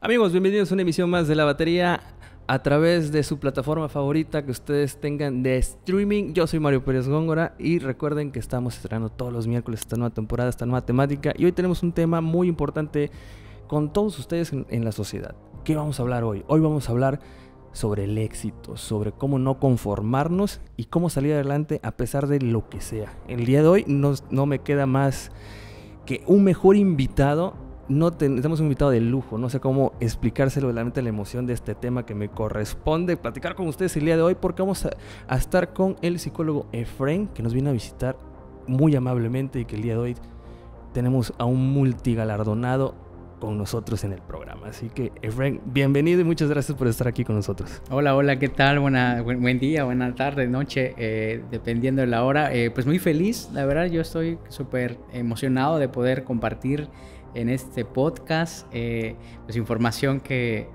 Amigos, bienvenidos a una emisión más de la batería a través de su plataforma favorita que ustedes tengan de streaming. Yo soy Mario Pérez Góngora y recuerden que estamos estrenando todos los miércoles esta nueva temporada, esta nueva temática y hoy tenemos un tema muy importante con todos ustedes en, la sociedad. ¿Qué vamos a hablar hoy? Hoy vamos a hablar sobre el éxito, sobre cómo no conformarnos y cómo salir adelante a pesar de lo que sea. El día de hoy no me queda más que un mejor invitado no tenemos un invitado de lujo, no sé cómo explicárselo realmente la emoción de este tema que me corresponde platicar con ustedes el día de hoy porque vamos a, estar con el psicólogo Efraín que nos viene a visitar muy amablemente y que el día de hoy tenemos a un multigalardonado con nosotros en el programa. Así que Efraín, bienvenido y muchas gracias por estar aquí con nosotros. Hola, hola, ¿qué tal? Buena, buen, día, buena tarde, noche, eh, dependiendo de la hora. Eh, pues muy feliz, la verdad yo estoy súper emocionado de poder compartir en este podcast, eh, pues información que,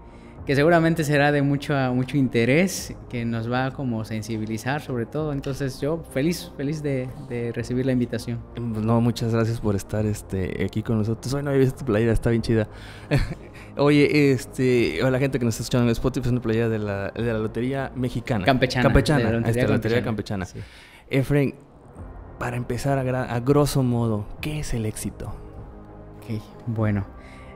que, seguramente será de mucho, mucho interés, que nos va a como sensibilizar sobre todo. Entonces yo feliz, feliz de, recibir la invitación. No, muchas gracias por estar este, aquí con nosotros. Hoy no había visto tu playera, está bien chida. Oye, este, la gente que nos está escuchando en Spotify, es una playa de la, de la Lotería Mexicana. Campechana. Campechana, este, Lotería, Campechana. para empezar a grosso modo, ¿qué es el éxito? Ok, bueno.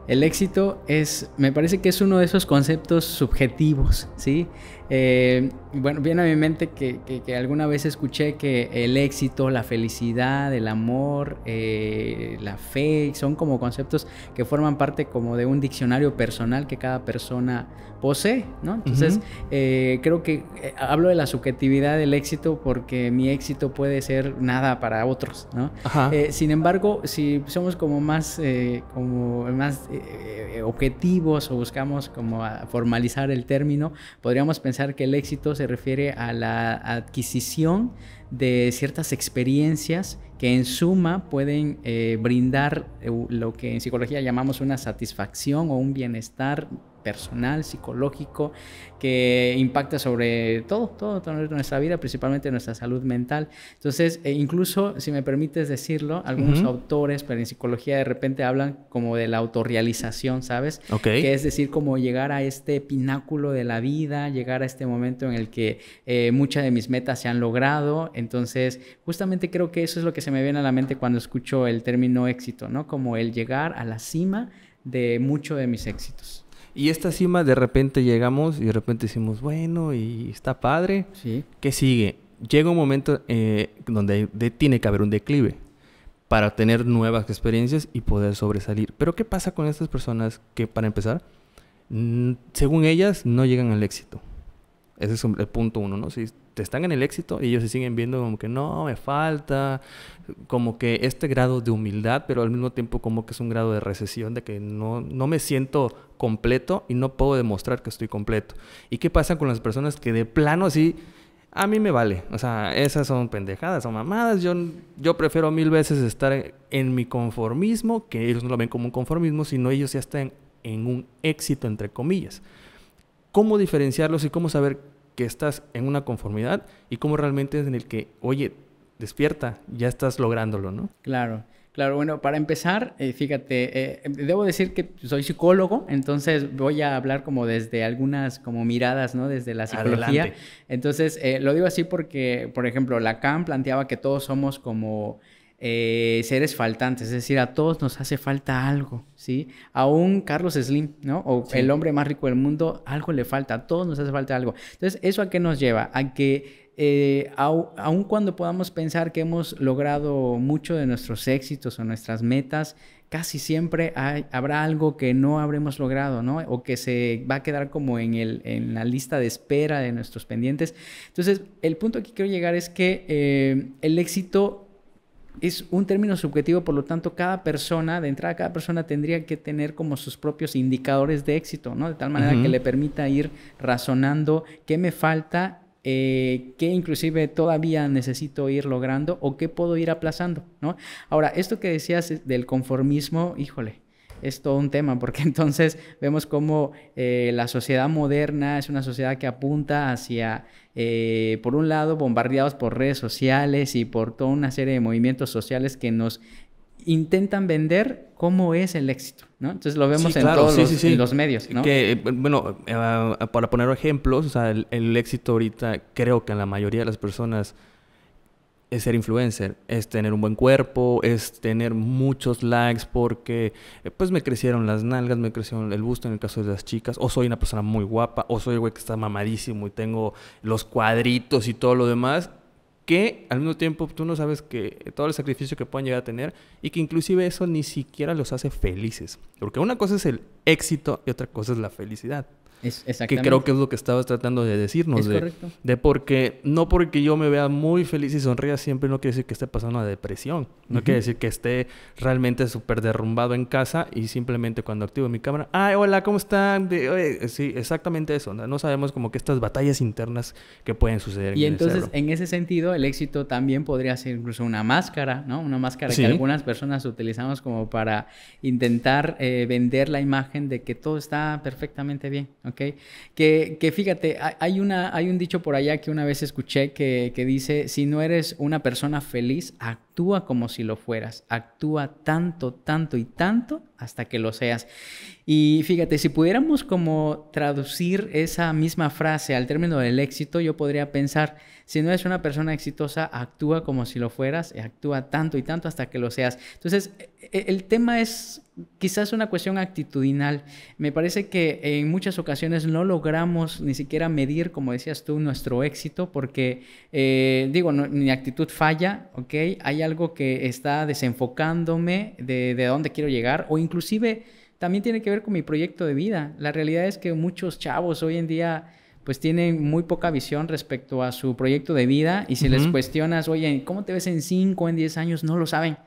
El éxito es, me parece que es uno de esos conceptos subjetivos, ¿sí? Eh, bueno, viene a mi mente que, que, alguna vez escuché que el éxito, la felicidad, el amor, eh, la fe, son como conceptos que forman parte como de un diccionario personal que cada persona posee, ¿no? Entonces, eh, creo que eh, hablo de la subjetividad del éxito porque mi éxito puede ser nada para otros, ¿no? Eh, sin embargo, si somos como más, como más objetivos o buscamos como formalizar el término, podríamos pensar que el éxito se refiere a la adquisición de ciertas experiencias que en suma pueden eh, brindar eh, lo que en psicología llamamos una satisfacción o un bienestar personal, psicológico, que impacta sobre todo, todo, toda nuestra vida, principalmente nuestra salud mental. Entonces, eh, incluso, si me permites decirlo, algunos autores, pero en psicología de repente hablan como de la autorrealización, ¿sabes? Que es decir, como llegar a este pináculo de la vida, llegar a este momento en el que eh, muchas de mis metas se han logrado. Entonces, justamente creo que eso es lo que se me viene a la mente cuando escucho el término éxito, ¿no? Como el llegar a la cima de muchos de mis éxitos. Y esta cima de repente llegamos y de repente decimos, bueno, y está padre. ¿Qué sigue? Llega un momento eh, donde tiene que haber un declive para tener nuevas experiencias y poder sobresalir. Pero ¿qué pasa con estas personas que para empezar, según ellas, no llegan al éxito? Ese es el punto uno, ¿no? Si te están en el éxito y ellos se siguen viendo como que no, me falta, como que este grado de humildad, pero al mismo tiempo como que es un grado de recesión, de que no, no me siento completo y no puedo demostrar que estoy completo. ¿Y qué pasa con las personas que de plano así... A mí me vale, o sea, esas son pendejadas, son mamadas. Yo, yo prefiero mil veces estar en mi conformismo, que ellos no lo ven como un conformismo, sino ellos ya están en un éxito, entre comillas cómo diferenciarlos y cómo saber que estás en una conformidad y cómo realmente es en el que, oye, despierta, ya estás lográndolo, ¿no? Claro. Claro, bueno, para empezar, eh, fíjate, eh, debo decir que soy psicólogo, entonces voy a hablar como desde algunas como miradas, ¿no? Desde la psicología. Entonces, eh, lo digo así porque, por ejemplo, Lacan planteaba que todos somos como eh, seres faltantes, es decir, a todos nos hace falta algo, ¿sí? Aún Carlos Slim, ¿no? O el hombre más rico del mundo, algo le falta, a todos nos hace falta algo. Entonces, ¿eso a qué nos lleva? A que eh, aun cuando podamos pensar que hemos logrado mucho de nuestros éxitos o nuestras metas, casi siempre habrá algo que no habremos logrado, ¿no? O que se va a quedar como en, el, en la lista de espera de nuestros pendientes. Entonces, el punto que quiero llegar es que eh, el éxito es un término subjetivo, por lo tanto, cada persona, de entrada, cada persona tendría que tener como sus propios indicadores de éxito, ¿no? De tal manera que le permita ir razonando qué me falta, eh, qué inclusive todavía necesito ir logrando o qué puedo ir aplazando, ¿no? Ahora, esto que decías del conformismo, híjole, es todo un tema, porque entonces vemos cómo eh, la sociedad moderna es una sociedad que apunta hacia, eh, por un lado, bombardeados por redes sociales y por toda una serie de movimientos sociales que nos intentan vender cómo es el éxito, ¿no? Entonces lo vemos en todos los, medios, ¿no? Eh, bueno, ah, para poner ejemplos, o sea, el, el éxito ahorita creo que en la mayoría de las personas es ser influencer, es tener un buen cuerpo, es tener muchos likes porque eh, pues me crecieron las nalgas, me crecieron el busto en el caso de las chicas, o soy una persona muy guapa, o soy el güey que está mamadísimo y tengo los cuadritos y todo lo demás, que al mismo tiempo tú no sabes que todo el sacrificio que puedan llegar a tener y que inclusive eso ni siquiera los hace felices, porque una cosa es el éxito y otra cosa es la felicidad que creo que es lo que estabas tratando de decirnos. de, de porque, no porque yo me vea muy feliz y sonría siempre, no quiere decir que esté pasando una depresión. No quiere decir que esté realmente súper derrumbado en casa y simplemente cuando activo mi cámara, ¡ay, hola, ¿cómo están? sí, exactamente eso. No, sabemos como que estas batallas internas que pueden suceder. Y entonces, en ese sentido, el éxito también podría ser incluso una máscara, ¿no? Una máscara que algunas personas utilizamos como para intentar eh, vender la imagen de que todo está perfectamente bien. ¿ok? Que, fíjate, hay, una, hay un dicho por allá que una vez escuché que, que, dice, si no eres una persona feliz, actúa como si lo fueras, actúa tanto, tanto y tanto hasta que lo seas. Y fíjate, si pudiéramos como traducir esa misma frase al término del éxito, yo podría pensar, si no eres una persona exitosa, actúa como si lo fueras, actúa tanto y tanto hasta que lo seas. Entonces, e-, el tema es quizás una cuestión actitudinal. Me parece que en muchas ocasiones no logramos ni siquiera medir, como decías tú, nuestro éxito, porque eh, digo, mi actitud falla, ¿ok? Hay algo que está desenfocándome de, dónde quiero llegar, o inclusive también tiene que ver con mi proyecto de vida. La realidad es que muchos chavos hoy en día pues tienen muy poca visión respecto a su proyecto de vida y si les cuestionas, oye, ¿cómo te ves en 5, en 10 años? No lo saben.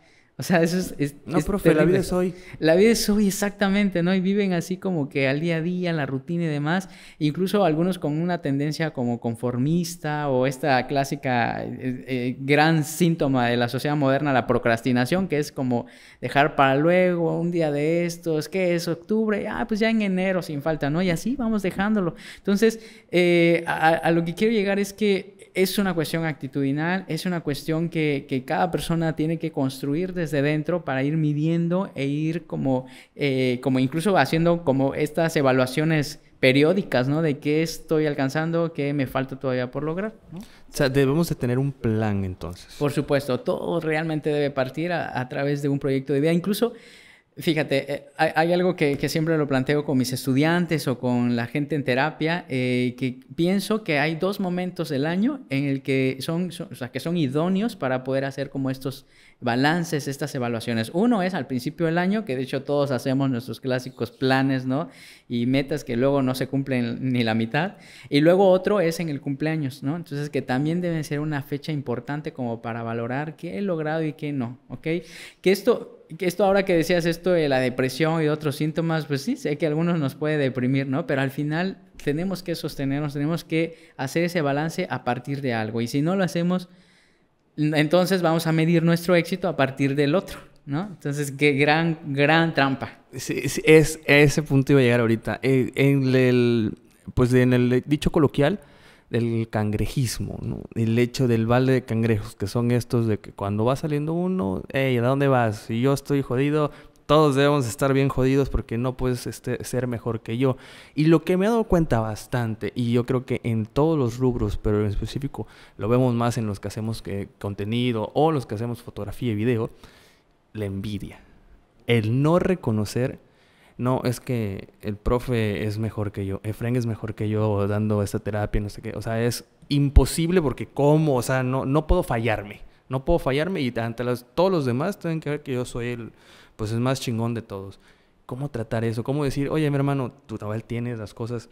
O sea, eso es... no, profe, la vida es hoy. La vida es hoy, exactamente, ¿no? Y viven así como que al día a día, la rutina y demás. Incluso algunos con una tendencia como conformista o esta clásica eh, eh, gran síntoma de la sociedad moderna, la procrastinación, que es como dejar para luego, un día de estos, qué? es octubre, ah, pues ya en enero sin falta, ¿no? Y así vamos dejándolo. Entonces, eh, a lo que quiero llegar es que es una cuestión actitudinal, es una cuestión que, cada persona tiene que construir desde dentro para ir midiendo e ir como, eh, como incluso haciendo como estas evaluaciones periódicas, ¿no? De qué estoy alcanzando, qué me falta todavía por lograr, O sea, debemos de tener un plan entonces. Por supuesto, todo realmente debe partir a, a través de un proyecto de vida. Incluso Fíjate, eh, hay, algo que, siempre lo planteo con mis estudiantes o con la gente en terapia, eh, que pienso que hay dos momentos del año en el que son, que son idóneos para poder hacer como estos balances, estas evaluaciones. Uno es al principio del año, que de hecho todos hacemos nuestros clásicos planes, ¿no? Y metas que luego no se cumplen ni la mitad. Y luego otro es en el cumpleaños, ¿no? Entonces que también debe ser una fecha importante como para valorar qué he logrado y qué no, ¿ok? Que esto esto ahora que decías esto de la depresión y otros síntomas, pues sí, sé que algunos nos puede deprimir, ¿no? Pero al final tenemos que sostenernos, tenemos que hacer ese balance a partir de algo. Y si no lo hacemos, entonces vamos a medir nuestro éxito a partir del otro, ¿no? Entonces, qué gran, gran trampa. Sí, es, ese punto iba a llegar ahorita. Eh, en el, pues en el dicho coloquial, del cangrejismo, El hecho del balde de cangrejos, que son estos de que cuando va saliendo uno, hey, ¿a dónde vas? Si yo estoy jodido, todos debemos estar bien jodidos porque no puedes este, ser mejor que yo. Y lo que me he dado cuenta bastante, y yo creo que en todos los rubros, pero en específico lo vemos más en los que hacemos que eh, contenido o los que hacemos fotografía y video, la envidia. El no reconocer no, es que el profe es mejor que yo, Efren es mejor que yo dando esta terapia, no sé qué. O sea, es imposible porque cómo, o sea, no, no puedo fallarme. No puedo fallarme y ante todos los demás tienen que ver que yo soy el, pues es más chingón de todos. ¿Cómo tratar eso? ¿Cómo decir, oye, mi hermano, tú todavía tienes las cosas?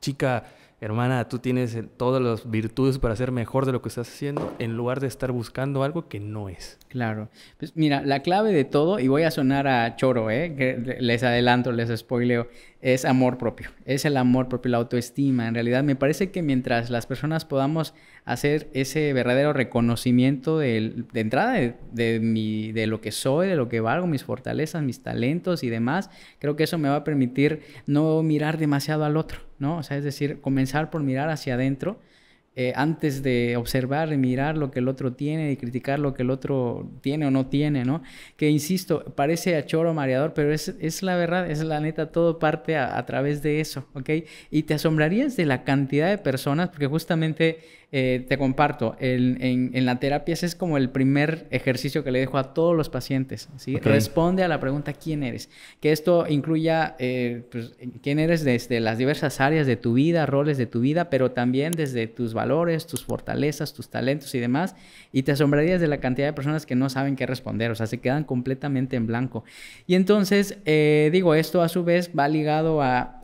Chica, hermana, tú tienes eh, todas las virtudes para ser mejor de lo que estás haciendo, en lugar de estar buscando algo que no es. Claro. Pues mira, la clave de todo, y voy a sonar a choro, ¿eh? Que les adelanto, les spoileo es amor propio, es el amor propio, la autoestima. En realidad me parece que mientras las personas podamos hacer ese verdadero reconocimiento de, entrada de, de, mi, de lo que soy, de lo que valgo, mis fortalezas, mis talentos y demás, creo que eso me va a permitir no mirar demasiado al otro, ¿no? O sea, es decir, comenzar por mirar hacia adentro eh, antes de observar y mirar lo que el otro tiene y criticar lo que el otro tiene o no tiene, ¿no? Que insisto, parece a choro mareador, pero es, la verdad, es la neta, todo parte a, a, través de eso, ¿ok? Y te asombrarías de la cantidad de personas, porque justamente eh, te comparto, en, la terapia ese es como el primer ejercicio que le dejo a todos los pacientes. Responde a la pregunta ¿quién eres? Que esto incluya eh, pues, quién eres desde las diversas áreas de tu vida, roles de tu vida, pero también desde tus valores, tus fortalezas, tus talentos y demás. Y te asombrarías de la cantidad de personas que no saben qué responder, o sea, se quedan completamente en blanco. Y entonces, eh, digo, esto a su vez va ligado a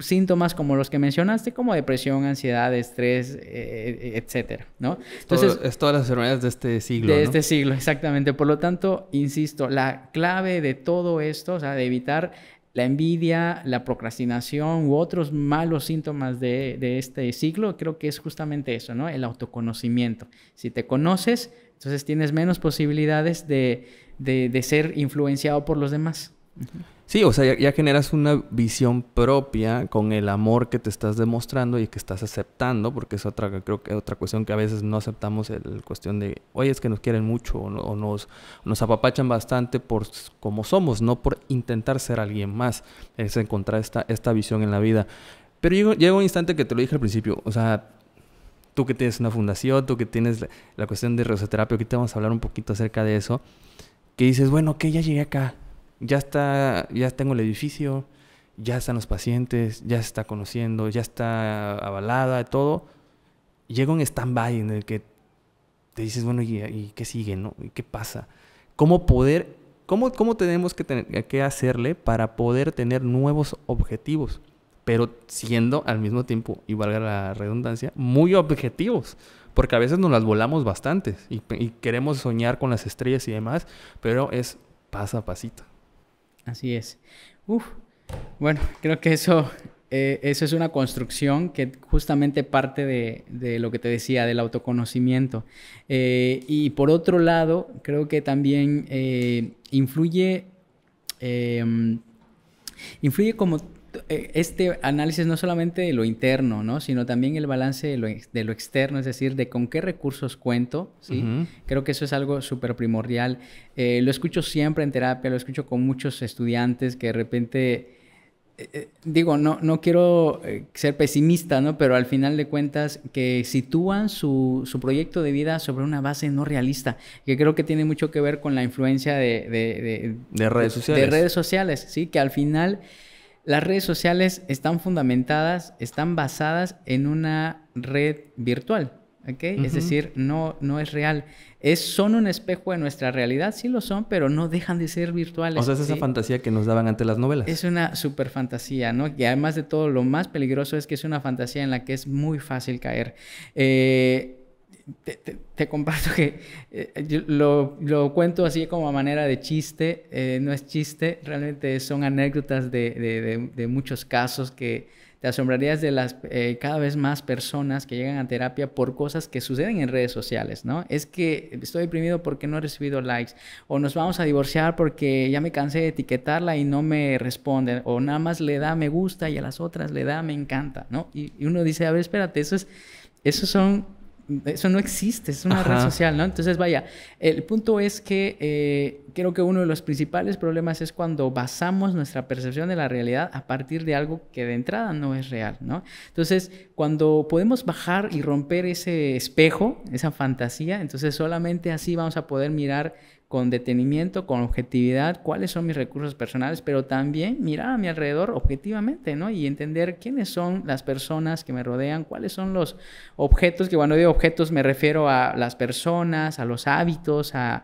síntomas como los que mencionaste, como depresión, ansiedad, estrés, eh, eh, etcétera, ¿no? Entonces, es todas las enfermedades de este siglo. De este siglo, exactamente. Por lo tanto, insisto, la clave de todo esto, o sea, de evitar la envidia, la procrastinación u otros malos síntomas de, este siglo, creo que es justamente eso, ¿no? El autoconocimiento. Si te conoces, entonces tienes menos posibilidades de, ser influenciado por los demás. Sí, o sea, ya, generas una visión propia con el amor que te estás demostrando y que estás aceptando, porque es otra, creo que otra cuestión que a veces no aceptamos, la cuestión de, oye, es que nos quieren mucho o, nos, nos apapachan bastante por como somos, no por intentar ser alguien más, es encontrar esta, esta visión en la vida. Pero llega, un instante que te lo dije al principio, o sea, tú que tienes una fundación, tú que tienes la, cuestión de resoterapia, aquí te vamos a hablar un poquito acerca de eso, que dices, bueno, que ya llegué acá ya está, ya tengo el edificio, ya están los pacientes, ya se está conociendo, ya está avalada, todo. Llega un stand-by en el que te dices, bueno, ¿y, qué sigue, no? ¿Y qué pasa? ¿Cómo poder, cómo, cómo tenemos que, tener, que hacerle para poder tener nuevos objetivos? Pero siendo al mismo tiempo, y valga la redundancia, muy objetivos. Porque a veces nos las volamos bastantes y queremos soñar con las estrellas y demás, pero es paso a pasito. Así es. Bueno, creo que eso, eh, eso es una construcción que justamente parte de, lo que te decía, del autoconocimiento. Eh, y por otro lado, creo que también eh, influye, em, influye como e, este análisis no solamente de lo interno, ¿no? Sino también el balance de lo, externo, es decir, de con qué recursos cuento, ¿sí? Creo que eso es algo súper primordial. Eh, lo escucho siempre en terapia, lo escucho con muchos estudiantes que de repente... Eh, eh, digo, no, no quiero ser pesimista, ¿no? Pero al final de cuentas que sitúan su, proyecto de vida sobre una base no realista, que creo que tiene mucho que ver con la influencia de... redes sociales. De redes sociales, ¿sí? Que al final las redes sociales están fundamentadas, están basadas en una red virtual, ¿ok? Es decir, no, no es real. Es, son un espejo de nuestra realidad, sí lo son, pero no dejan de ser virtuales. O sea, es esa fantasía que nos daban ante las novelas. Es una super fantasía, ¿no? Y además de todo, lo más peligroso es que es una fantasía en la que es muy fácil caer. Eh, te, comparto que eh, lo, lo, cuento así como a manera de chiste, eh, no es chiste, realmente son anécdotas de, de, de, muchos casos que te asombrarías de las eh, cada vez más personas que llegan a terapia por cosas que suceden en redes sociales, ¿no? Es que estoy deprimido porque no he recibido likes, o nos vamos a divorciar porque ya me cansé de etiquetarla y no me responden, o nada más le da me gusta y a las otras le da me encanta, ¿no? Y, uno dice, a ver, espérate, eso es, esos son eso no existe, es una red social, ¿no? Entonces, vaya, el punto es que eh, creo que uno de los principales problemas es cuando basamos nuestra percepción de la realidad a partir de algo que de entrada no es real, ¿no? Entonces, cuando podemos bajar y romper ese espejo, esa fantasía, entonces solamente así vamos a poder mirar con detenimiento, con objetividad, cuáles son mis recursos personales, pero también mirar a mi alrededor objetivamente, ¿no? Y entender quiénes son las personas que me rodean, cuáles son los objetos, que cuando digo objetos me refiero a las personas, a los hábitos, a,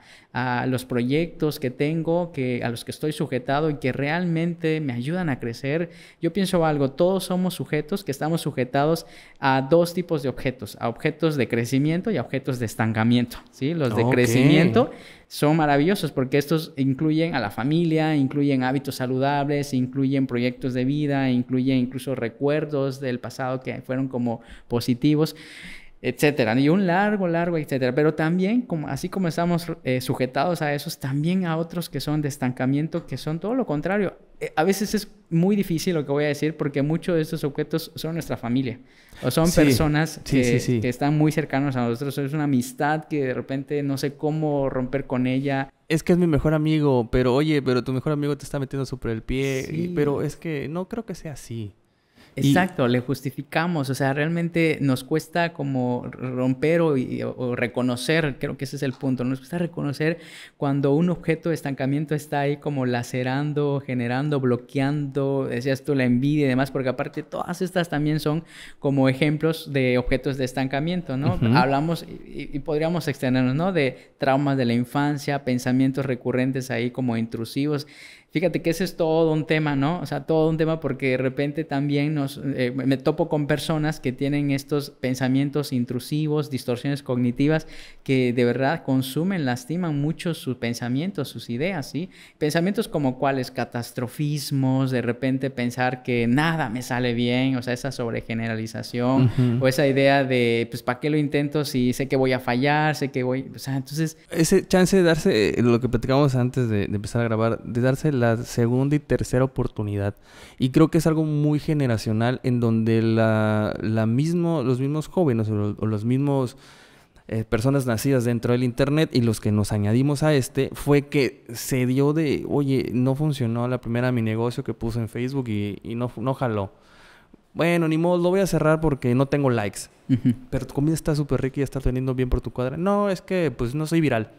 los proyectos que tengo, que, a los que estoy sujetado y que realmente me ayudan a crecer. Yo pienso algo, todos somos sujetos que estamos sujetados a dos tipos de objetos, a objetos de crecimiento y a objetos de estancamiento, ¿sí? Los de crecimiento son maravillosos porque estos incluyen a la familia, incluyen hábitos saludables, incluyen proyectos de vida, incluyen incluso recuerdos del pasado que fueron como positivos etcétera, y un largo, largo, etcétera. Pero también, como, así como estamos eh, sujetados a esos, también a otros que son de estancamiento, que son todo lo contrario. Eh, a veces es muy difícil lo que voy a decir porque muchos de estos objetos son nuestra familia o son personas que, están muy cercanos a nosotros. Es una amistad que de repente no sé cómo romper con ella. Es que es mi mejor amigo, pero oye, pero tu mejor amigo te está metiendo súper el pie, pero es que no creo que sea así. Exacto, le justificamos, o sea, realmente nos cuesta como romper o, reconocer, creo que ese es el punto, nos cuesta reconocer cuando un objeto de estancamiento está ahí como lacerando, generando, bloqueando, decías tú, la envidia y demás, porque aparte todas estas también son como ejemplos de objetos de estancamiento, ¿no? Hablamos y, y, podríamos extendernos, ¿no? De traumas de la infancia, pensamientos recurrentes ahí como intrusivos. Fíjate que ese es todo un tema, ¿no? O sea, todo un tema porque de repente también nos, eh, me topo con personas que tienen estos pensamientos intrusivos, distorsiones cognitivas, que de verdad consumen, lastiman mucho sus pensamientos, sus ideas, ¿sí? Pensamientos como cuáles, catastrofismos, de repente pensar que nada me sale bien, o sea, esa sobregeneralización, o esa idea de, pues, ¿para qué lo intento si sé que voy a fallar, sé que voy, o sea, entonces... Ese chance de darse, lo que platicamos antes de, de empezar a grabar, de darse la segunda y tercera oportunidad. Y creo que es algo muy generacional en donde la, mismo, los mismos jóvenes o los, mismos... Eh, personas nacidas dentro del Internet y los que nos añadimos a este fue que se dio de, oye, no funcionó la primera mi negocio que puse en Facebook y, no, no jaló. Bueno, ni modo, lo voy a cerrar porque no tengo likes. Pero tu comida está súper rica y está teniendo bien por tu cuadra. No, es que pues no soy viral.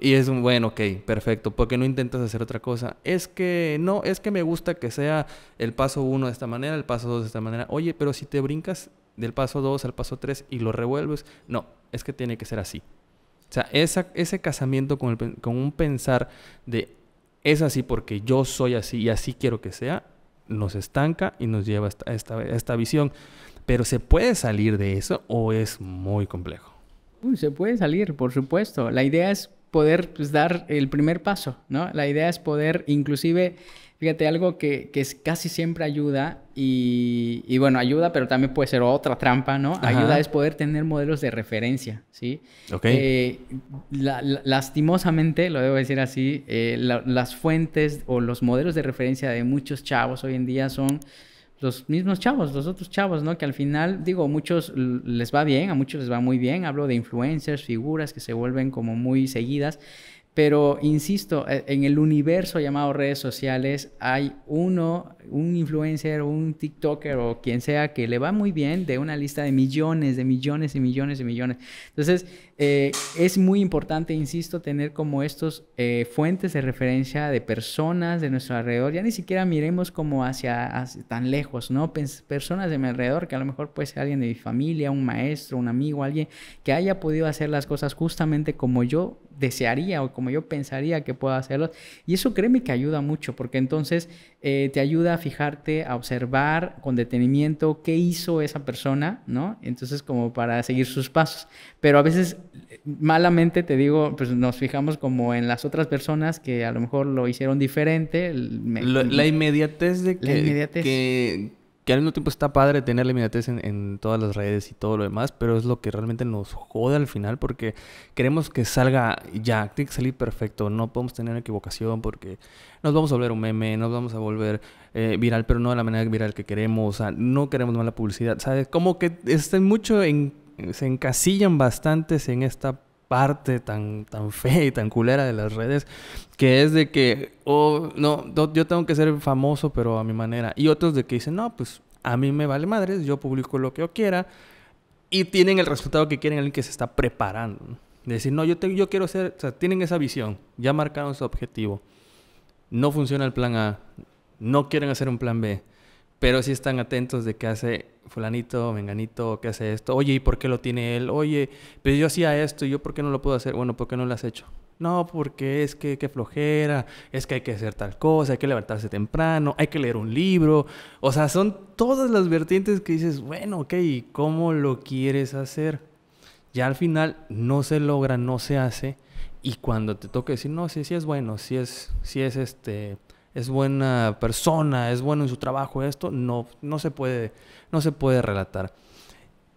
Y es un, bueno, ok, perfecto, porque no intentas hacer otra cosa? Es que no, es que me gusta que sea el paso 1 de esta manera, el paso 2 de esta manera. Oye, pero si te brincas del paso 2 al paso 3 y lo revuelves, no, es que tiene que ser así. O sea, ese casamiento con, un pensar de es así porque yo soy así y así quiero que sea, nos estanca y nos lleva a esta, visión. Pero ¿se puede salir de eso o es muy complejo? se puede salir, por supuesto. La idea es poder pues, dar el primer paso, ¿no? La idea es poder, inclusive, fíjate, algo que, es casi siempre ayuda y, bueno, ayuda, pero también puede ser otra trampa, ¿no? Ayuda es poder tener modelos de referencia, ¿sí? Ok. Eh, lastimosamente, lo debo decir así, eh, las fuentes o los modelos de referencia de muchos chavos hoy en día son los mismos chavos, los otros chavos, ¿no? Que al final, digo, muchos les va bien, a muchos les va muy bien, hablo de influencers, figuras que se vuelven como muy seguidas, pero insisto, e, en el universo llamado redes sociales hay uno, un influencer, un TikToker o quien sea que le va muy bien de una lista de millones, de millones y millones y millones. Entonces, eh, es muy importante, insisto, tener como estos eh, fuentes de referencia de personas de nuestro alrededor. Ya ni siquiera miremos como hacia, tan lejos, ¿no? personas de mi alrededor, que a lo mejor puede ser alguien de mi familia, un maestro, un amigo, alguien que haya podido hacer las cosas justamente como yo desearía o como yo pensaría que pueda hacerlos. Y eso créeme que ayuda mucho, porque entonces eh, te ayuda a fijarte, a observar con detenimiento qué hizo esa persona, ¿no? Entonces como para seguir sus pasos. Pero a veces malamente te digo, pues nos fijamos como en las otras personas que a lo mejor lo hicieron diferente. la, inmediatez de que, que, al mismo tiempo está padre tener la inmediatez en, todas las redes y todo lo demás, pero es lo que realmente nos jode al final porque queremos que salga ya, tiene que salir perfecto, no podemos tener equivocación porque nos vamos a volver un meme, nos vamos a volver eh, viral, pero no de la manera viral que queremos, o sea, no queremos mala publicidad, ¿sabes? Como que está mucho en se encasillan bastantes en esta parte tan, tan fea y tan culera de las redes, que es de que, oh, no, yo tengo que ser famoso, pero a mi manera. Y otros de que dicen, no, pues a mí me vale madres, yo publico lo que yo quiera, y tienen el resultado que quieren, alguien que se está preparando. Decir, no, yo, yo quiero ser, o sea, tienen esa visión, ya marcaron su objetivo. No funciona el plan A, no quieren hacer un plan B pero si están atentos de qué hace fulanito, menganito, qué hace esto. Oye, ¿y por qué lo tiene él? Oye, pero yo hacía esto y yo por qué no lo puedo hacer. Bueno, ¿por qué no lo has hecho? No, porque es que, qué flojera, es que hay que hacer tal cosa, hay que levantarse temprano, hay que leer un libro. O sea, son todas las vertientes que dices, bueno, ok, ¿y cómo lo quieres hacer? Ya al final no se logra, no se hace. Y cuando te toca decir, no, sí, sí es bueno, sí es, sí es este es buena persona, es bueno en su trabajo, esto, no, no, se, puede, no se puede relatar.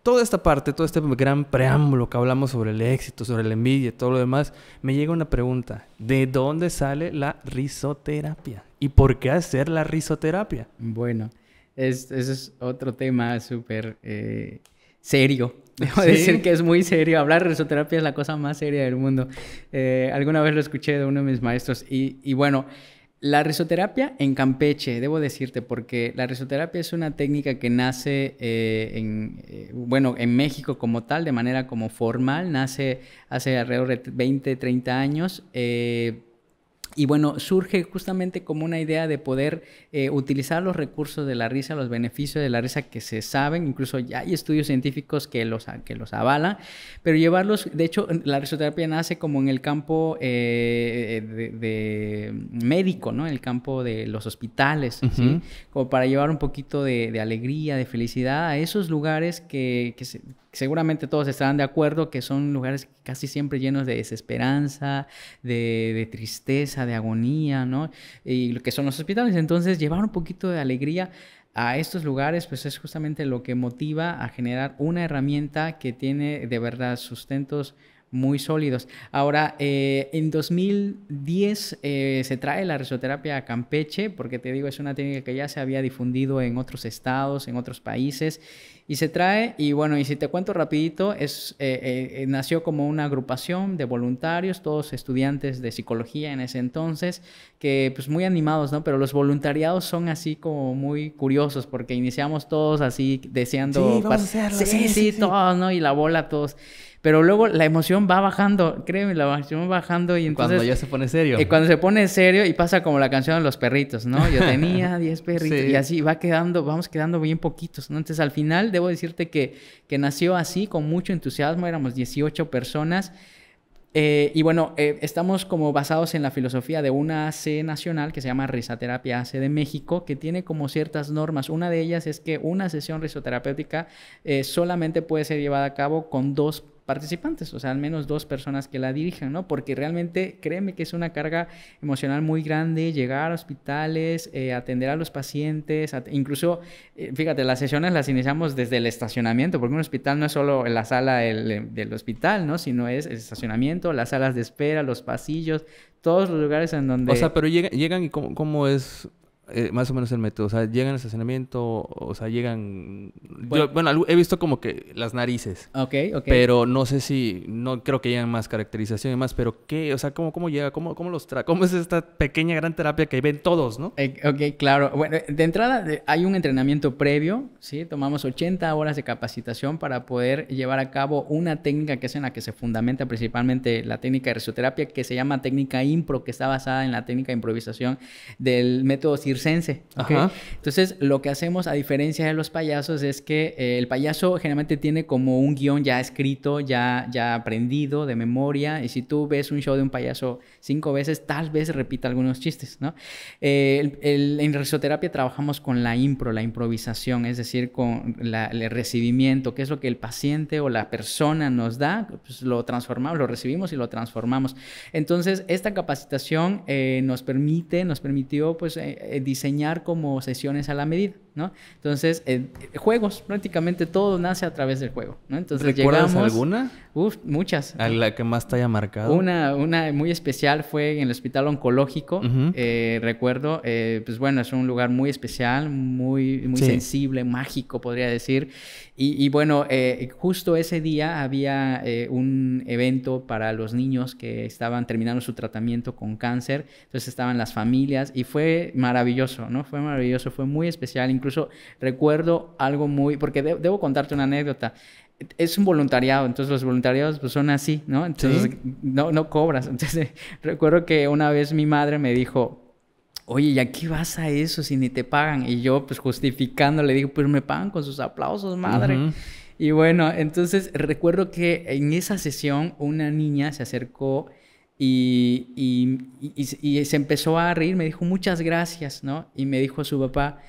Toda esta parte, todo este gran preámbulo que hablamos sobre el éxito, sobre la envidia y todo lo demás, me llega una pregunta. ¿De dónde sale la risoterapia? ¿Y por qué hacer la risoterapia? Bueno, es, ese es otro tema súper eh, serio. Debo decir que es muy serio. Hablar de risoterapia es la cosa más seria del mundo. Eh, alguna vez lo escuché de uno de mis maestros y, y bueno, la risoterapia en Campeche, debo decirte, porque la risoterapia es una técnica que nace eh, en, eh, bueno, en México como tal, de manera como formal, nace hace alrededor de 20, 30 años. Eh, y bueno, surge justamente como una idea de poder eh, utilizar los recursos de la risa, los beneficios de la risa que se saben, incluso ya hay estudios científicos que los, que los avalan, pero llevarlos, de hecho, la risoterapia nace como en el campo eh, de, médico, ¿no? En el campo de los hospitales, Como para llevar un poquito de, alegría, de felicidad a esos lugares que, que se, seguramente todos estarán de acuerdo que son lugares casi siempre llenos de desesperanza, de, tristeza, de agonía, ¿no? Y lo que son los hospitales. Entonces, llevar un poquito de alegría a estos lugares, pues es justamente lo que motiva a generar una herramienta que tiene de verdad sustentos muy sólidos. Ahora, eh, en 2010 eh, se trae la risoterapia a Campeche, porque te digo, es una técnica que ya se había difundido en otros estados, en otros países, y se trae, y bueno, y si te cuento rapidito, es, eh, eh, eh, nació como una agrupación de voluntarios, todos estudiantes de psicología en ese entonces, que pues muy animados, ¿no? Pero los voluntariados son así como muy curiosos, porque iniciamos todos así deseando... Sí, vamos a hacerlo, sí, sí, todos, ¿no? Y la bola todos pero luego la emoción va bajando, créeme, la emoción va bajando y entonces... Cuando ya se pone serio. Y eh, cuando se pone serio y pasa como la canción de los perritos, ¿no? Yo tenía 10 perritos y así va quedando, vamos quedando bien poquitos, ¿no? Entonces al final Debo decirte que, que nació así, con mucho entusiasmo, éramos 18 personas. Eh, y bueno, eh, estamos como basados en la filosofía de una AC nacional que se llama Risoterapia AC de México, que tiene como ciertas normas. Una de ellas es que una sesión risoterapéutica eh, solamente puede ser llevada a cabo con dos participantes, o sea, al menos dos personas que la dirijan, ¿no? Porque realmente créeme que es una carga emocional muy grande llegar a hospitales, eh, atender a los pacientes, incluso, eh, fíjate, las sesiones las iniciamos desde el estacionamiento, porque un hospital no es solo la sala del, hospital, ¿no? Sino es el estacionamiento, las salas de espera, los pasillos, todos los lugares en donde... O sea, pero llegan y cómo es eh, más o menos el método. O sea, llegan al estacionamiento, o sea, llegan... Bueno. he visto como que las narices. Ok, ok. Pero no sé si... No creo que llegan más caracterización y más, pero ¿qué? O sea, ¿cómo, cómo llega? ¿Cómo, cómo los tra ¿Cómo es esta pequeña gran terapia que ven todos, no? Eh, ok, claro. Bueno, de entrada hay un entrenamiento previo, ¿sí? Tomamos 80 horas de capacitación para poder llevar a cabo una técnica que es en la que se fundamenta principalmente la técnica de resoterapia que se llama técnica impro, que está basada en la técnica de improvisación del método circense. Entonces, lo que hacemos, a diferencia de los payasos, es que eh, el payaso generalmente tiene como un guión ya escrito, ya, ya aprendido de memoria. Y si tú ves un show de un payaso cinco veces, tal vez repita algunos chistes, ¿no? Eh, en risoterapia trabajamos con la impro, la improvisación, es decir, con el recibimiento, que es lo que el paciente o la persona nos da, pues lo transformamos, lo recibimos y lo transformamos. Entonces, esta capacitación eh, nos permite, nos permitió pues eh, diseñar como sesiones a la medida, ¿no? Entonces, eh, juegos, prácticamente todo nace a través del juego, ¿no? Entonces, ¿Recuerdas alguna? Uf, muchas. ¿A la que más te haya marcado? Una, una muy especial fue en el Hospital Oncológico, eh, recuerdo, eh, pues bueno, es un lugar muy especial, muy, muy sensible, mágico, podría decir, y, bueno, eh, justo ese día había eh, un evento para los niños que estaban terminando su tratamiento con cáncer, entonces estaban las familias y fue maravilloso, ¿no? Fue maravilloso, fue muy especial, incluso recuerdo algo muy, porque debo contarte una anécdota es un voluntariado, entonces los voluntariados pues, son así, ¿no? Entonces no, no cobras. Entonces recuerdo que una vez mi madre me dijo, oye, ¿y aquí vas a eso si ni te pagan? Y yo, pues justificando, le digo, pues me pagan con sus aplausos, madre. Y bueno, entonces recuerdo que en esa sesión una niña se acercó y, y, y se empezó a reír, me dijo, muchas gracias, ¿no? Y me dijo a su papá,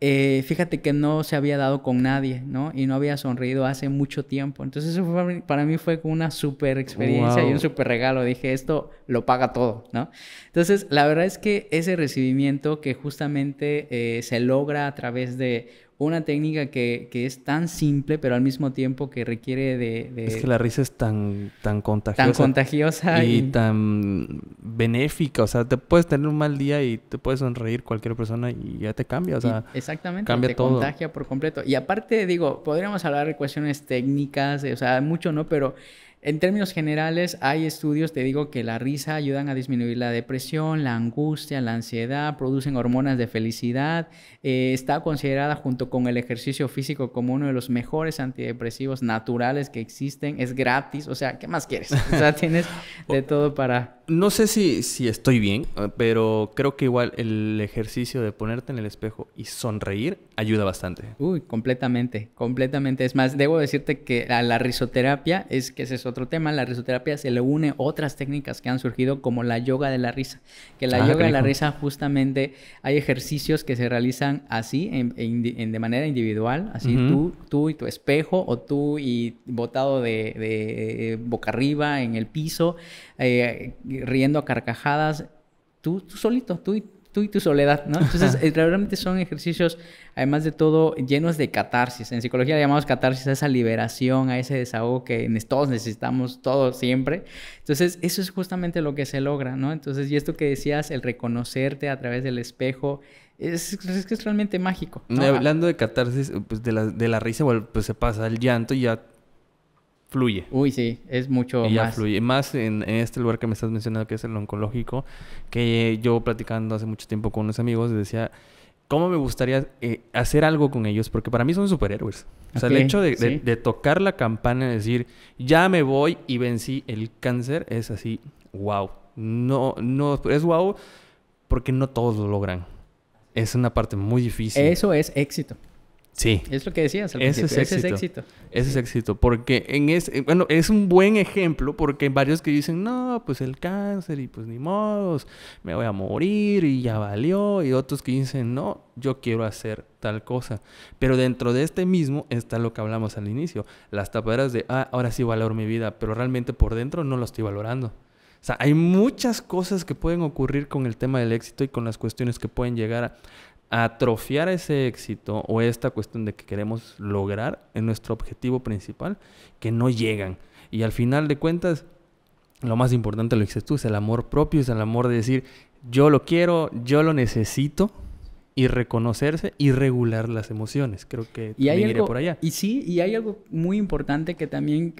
eh, fíjate que no se había dado con nadie, ¿no? Y no había sonreído hace mucho tiempo. Entonces para mí fue una super experiencia y un super regalo. Dije, esto lo paga todo, ¿no? Entonces, la verdad es que ese recibimiento que justamente eh, se logra a través de una técnica que, que, es tan simple, pero al mismo tiempo que requiere de... es que la risa es tan, tan contagiosa. Tan contagiosa. Y, tan benéfica. O sea, te puedes tener un mal día y te puedes sonreír cualquier persona y ya te cambia. O sea, exactamente. Cambia te todo. contagia por completo. Y aparte, digo, podríamos hablar de cuestiones técnicas, o sea, mucho no, pero en términos generales, hay estudios, te digo, que la risa ayudan a disminuir la depresión, la angustia, la ansiedad, producen hormonas de felicidad. Eh, está considerada junto con el ejercicio físico como uno de los mejores antidepresivos naturales que existen. Es gratis, o sea, ¿qué más quieres? O sea, tienes de todo para... No sé si, si estoy bien, eh, pero creo que igual el ejercicio de ponerte en el espejo y sonreír ayuda bastante. Uy, completamente, completamente. Es más, debo decirte que la, la risoterapia es que se otro tema, la risoterapia se le une otras técnicas que han surgido como la yoga de la risa, que la ah, yoga de la risa justamente hay ejercicios que se realizan así, en, de manera individual, así tú, tú y tu espejo o tú y botado de, boca arriba en el piso, eh, riendo a carcajadas, tú, tú solito, tú y y tu soledad, ¿no? Entonces, eh, realmente son ejercicios, además de todo, llenos de catarsis. En psicología le llamamos catarsis a esa liberación, a ese desahogo que todos necesitamos, todos siempre. Entonces, eso es justamente lo que se logra, ¿no? Entonces, y esto que decías, el reconocerte a través del espejo, es, que es realmente mágico. Hablando de catarsis, pues de la, de la risa, pues se pasa el llanto y ya fluye. Uy, sí, es mucho más. Ya fluye. Más en, este lugar que me estás mencionando, que es el oncológico, que yo platicando hace mucho tiempo con unos amigos, decía, ¿cómo me gustaría eh, hacer algo con ellos? Porque para mí son superhéroes. O sea, el hecho de, de, tocar la campana y decir, ya me voy y vencí el cáncer, es así, wow. No, no, es wow porque no todos lo logran. Es una parte muy difícil. Eso es éxito. Sí. Es lo que decías Ese Es éxito. Ese es éxito. Porque en es, eh, bueno, es un buen ejemplo porque hay varios que dicen, no, pues el cáncer y pues ni modos, me voy a morir y ya valió. Y otros que dicen, no, yo quiero hacer tal cosa. Pero dentro de este mismo está lo que hablamos al inicio. Las tapaderas de, ah, ahora sí valoro mi vida, pero realmente por dentro no lo estoy valorando. O sea, hay muchas cosas que pueden ocurrir con el tema del éxito y con las cuestiones que pueden llegar a, atrofiar ese éxito o esta cuestión de que queremos lograr en nuestro objetivo principal que no llegan. Y al final de cuentas, lo más importante lo dices tú, es el amor propio, es el amor de decir, yo lo quiero, yo lo necesito y reconocerse y regular las emociones. Creo que y hay algo, por allá. Y sí, y hay algo muy importante que también,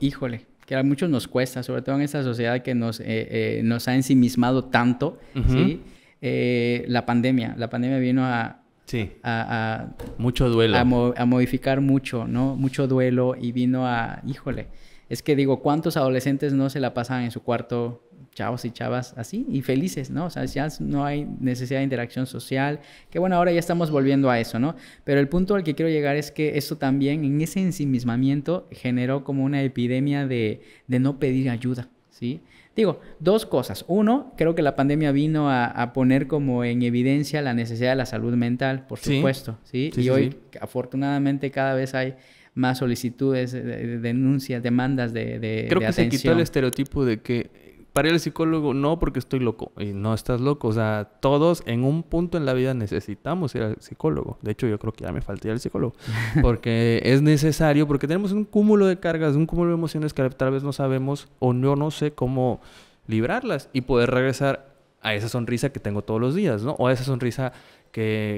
híjole, que a muchos nos cuesta, sobre todo en esta sociedad que nos, eh, eh, nos ha ensimismado tanto, ¿sí? Eh, la pandemia. La pandemia vino a... Sí. A, mucho duelo. A, modificar mucho, ¿no? Mucho duelo y vino a... Híjole, es que digo, ¿cuántos adolescentes no se la pasan en su cuarto, chavos y chavas, así y felices, ¿no? O sea, ya no hay necesidad de interacción social, que bueno, ahora ya estamos volviendo a eso, ¿no? Pero el punto al que quiero llegar es que eso también, en ese ensimismamiento, generó como una epidemia de no pedir ayuda, ¿sí? Digo, dos cosas. Uno, creo que la pandemia vino a, poner como en evidencia la necesidad de la salud mental, por supuesto, ¿sí? y hoy, afortunadamente, cada vez hay más solicitudes, eh, denuncias, demandas de, Creo que se quitó el estereotipo de que para ir al psicólogo, no, porque estoy loco. Y no estás loco. O sea, todos en un punto en la vida necesitamos ir al psicólogo. De hecho, yo creo que ya me falta ir al psicólogo. Porque es necesario, porque tenemos un cúmulo de cargas, un cúmulo de emociones que tal vez no sabemos o no, no sé cómo librarlas y poder regresar a esa sonrisa que tengo todos los días, ¿no? O a esa sonrisa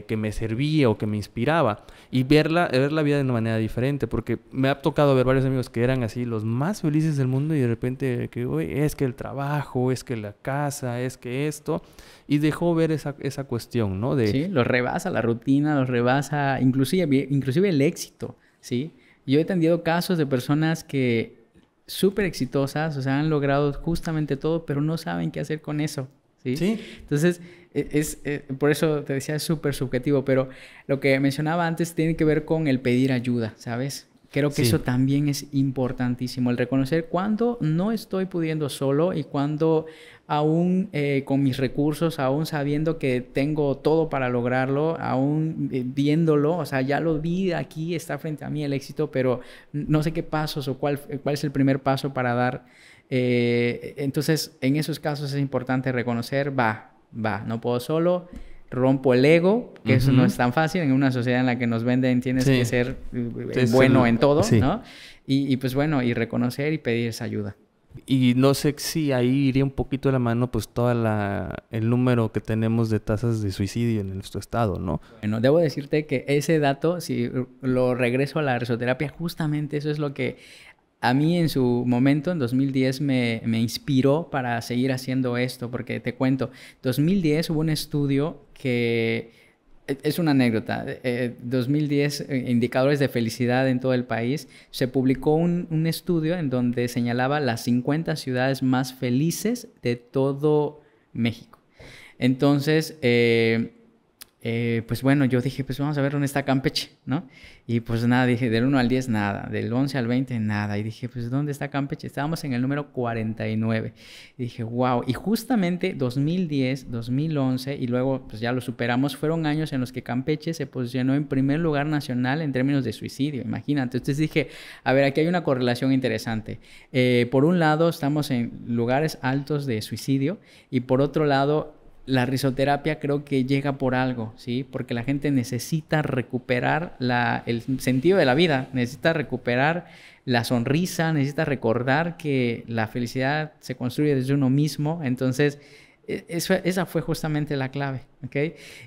que, me servía o que me inspiraba y verla, ver la vida de una manera diferente, porque me ha tocado ver varios amigos que eran así los más felices del mundo y de repente que, es que el trabajo, es que la casa, es que esto, y dejó ver esa, cuestión, ¿no? De... Sí, los rebasa la rutina, los rebasa inclusive, inclusive el éxito, ¿sí? Yo he tenido casos de personas que súper exitosas, o sea, han logrado justamente todo, pero no saben qué hacer con eso. ¿sí? Entonces, e, es, e, por eso te decía, es súper subjetivo, pero lo que mencionaba antes tiene que ver con el pedir ayuda, ¿sabes? Creo que eso también es importantísimo, el reconocer cuando no estoy pudiendo solo y cuando aún eh, con mis recursos, aún sabiendo que tengo todo para lograrlo, aún eh, viéndolo, o sea, ya lo vi aquí, está frente a mí el éxito, pero no sé qué pasos o cuál, eh, cuál es el primer paso para dar eh, entonces, en esos casos es importante reconocer, va, va, no puedo solo, rompo el ego, que eso no es tan fácil en una sociedad en la que nos venden, tienes que ser eh, bueno en todo, ¿no? Y, pues bueno, y reconocer y pedir esa ayuda. Y no sé si ahí iría un poquito de la mano, pues todo el número que tenemos de tasas de suicidio en nuestro estado, ¿no? Bueno, debo decirte que ese dato, si lo regreso a la resoterapia, justamente eso es lo que a mí en su momento, en 2010, me, inspiró para seguir haciendo esto, porque te cuento, 2010 hubo un estudio que e, es una anécdota, 2010, e, eh, indicadores de felicidad en todo el país, se publicó un, estudio en donde señalaba las 50 ciudades más felices de todo México. Entonces, eh, eh, pues bueno, yo dije, pues vamos a ver dónde está Campeche, ¿no? Y pues nada, dije, del 1 al 10 nada, del 11 al 20 nada. Y dije, pues ¿dónde está Campeche? Estábamos en el número 49. Y dije, wow. Y justamente 2010, 2011 y luego pues ya lo superamos, fueron años en los que Campeche se posicionó en primer lugar nacional en términos de suicidio, imagínate. Entonces dije, a ver, aquí hay una correlación interesante. Eh, por un lado, estamos en lugares altos de suicidio y por otro lado, la risoterapia creo que llega por algo, ¿sí? Porque la gente necesita recuperar la, el sentido de la vida, necesita recuperar la sonrisa, necesita recordar que la felicidad se construye desde uno mismo. Entonces, e, esa fue justamente la clave, ¿ok?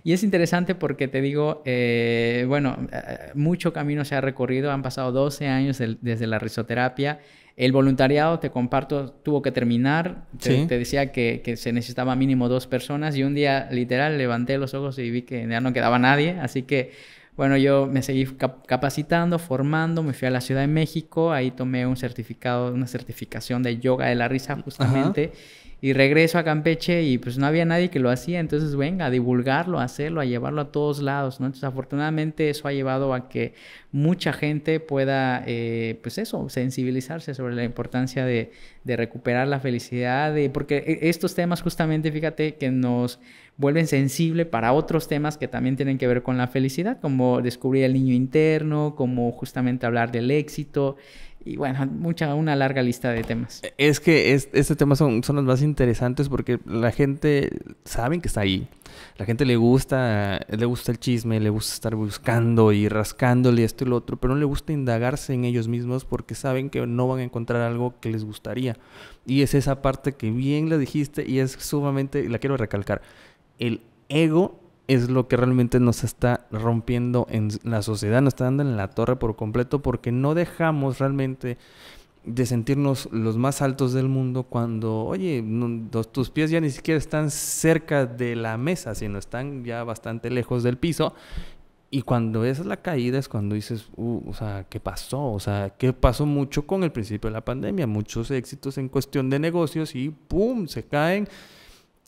Y es interesante porque te digo, eh, bueno, eh, mucho camino se ha recorrido, han pasado 12 años desde la risoterapia. El voluntariado, te comparto, tuvo que terminar. Te, decía que, se necesitaba mínimo dos personas y un día literal levanté los ojos y vi que ya no quedaba nadie. Así que, bueno, yo me seguí capacitando, formando, me fui a la Ciudad de México, ahí tomé un certificado, una certificación de yoga de la risa justamente y regreso a Campeche y pues no había nadie que lo hacía, entonces venga, a divulgarlo, a hacerlo, a llevarlo a todos lados, ¿no? Entonces afortunadamente eso ha llevado a que mucha gente pueda, eh, pues eso, sensibilizarse sobre la importancia de, de recuperar la felicidad, porque e, estos temas justamente, fíjate, que nos vuelven sensible para otros temas que también tienen que ver con la felicidad, como descubrir el niño interno, como justamente hablar del éxito, y bueno, mucha, una larga lista de temas. Es que es, este tema son, son los más interesantes porque la gente saben que está ahí. La gente le gusta, le gusta el chisme, le gusta estar buscando y rascándole esto y lo otro, pero no le gusta indagarse en ellos mismos porque saben que no van a encontrar algo que les gustaría. Y es esa parte que bien la dijiste y es sumamente, la quiero recalcar, el ego es lo que realmente nos está rompiendo en la sociedad, nos está dando en la torre por completo porque no dejamos realmente de sentirnos los más altos del mundo cuando, oye, tus pies ya ni siquiera están cerca de la mesa, sino están ya bastante lejos del piso. Y cuando es la caída es cuando dices, o sea, ¿qué pasó? O sea, ¿qué pasó mucho con el principio de la pandemia? Muchos éxitos en cuestión de negocios y ¡pum! se caen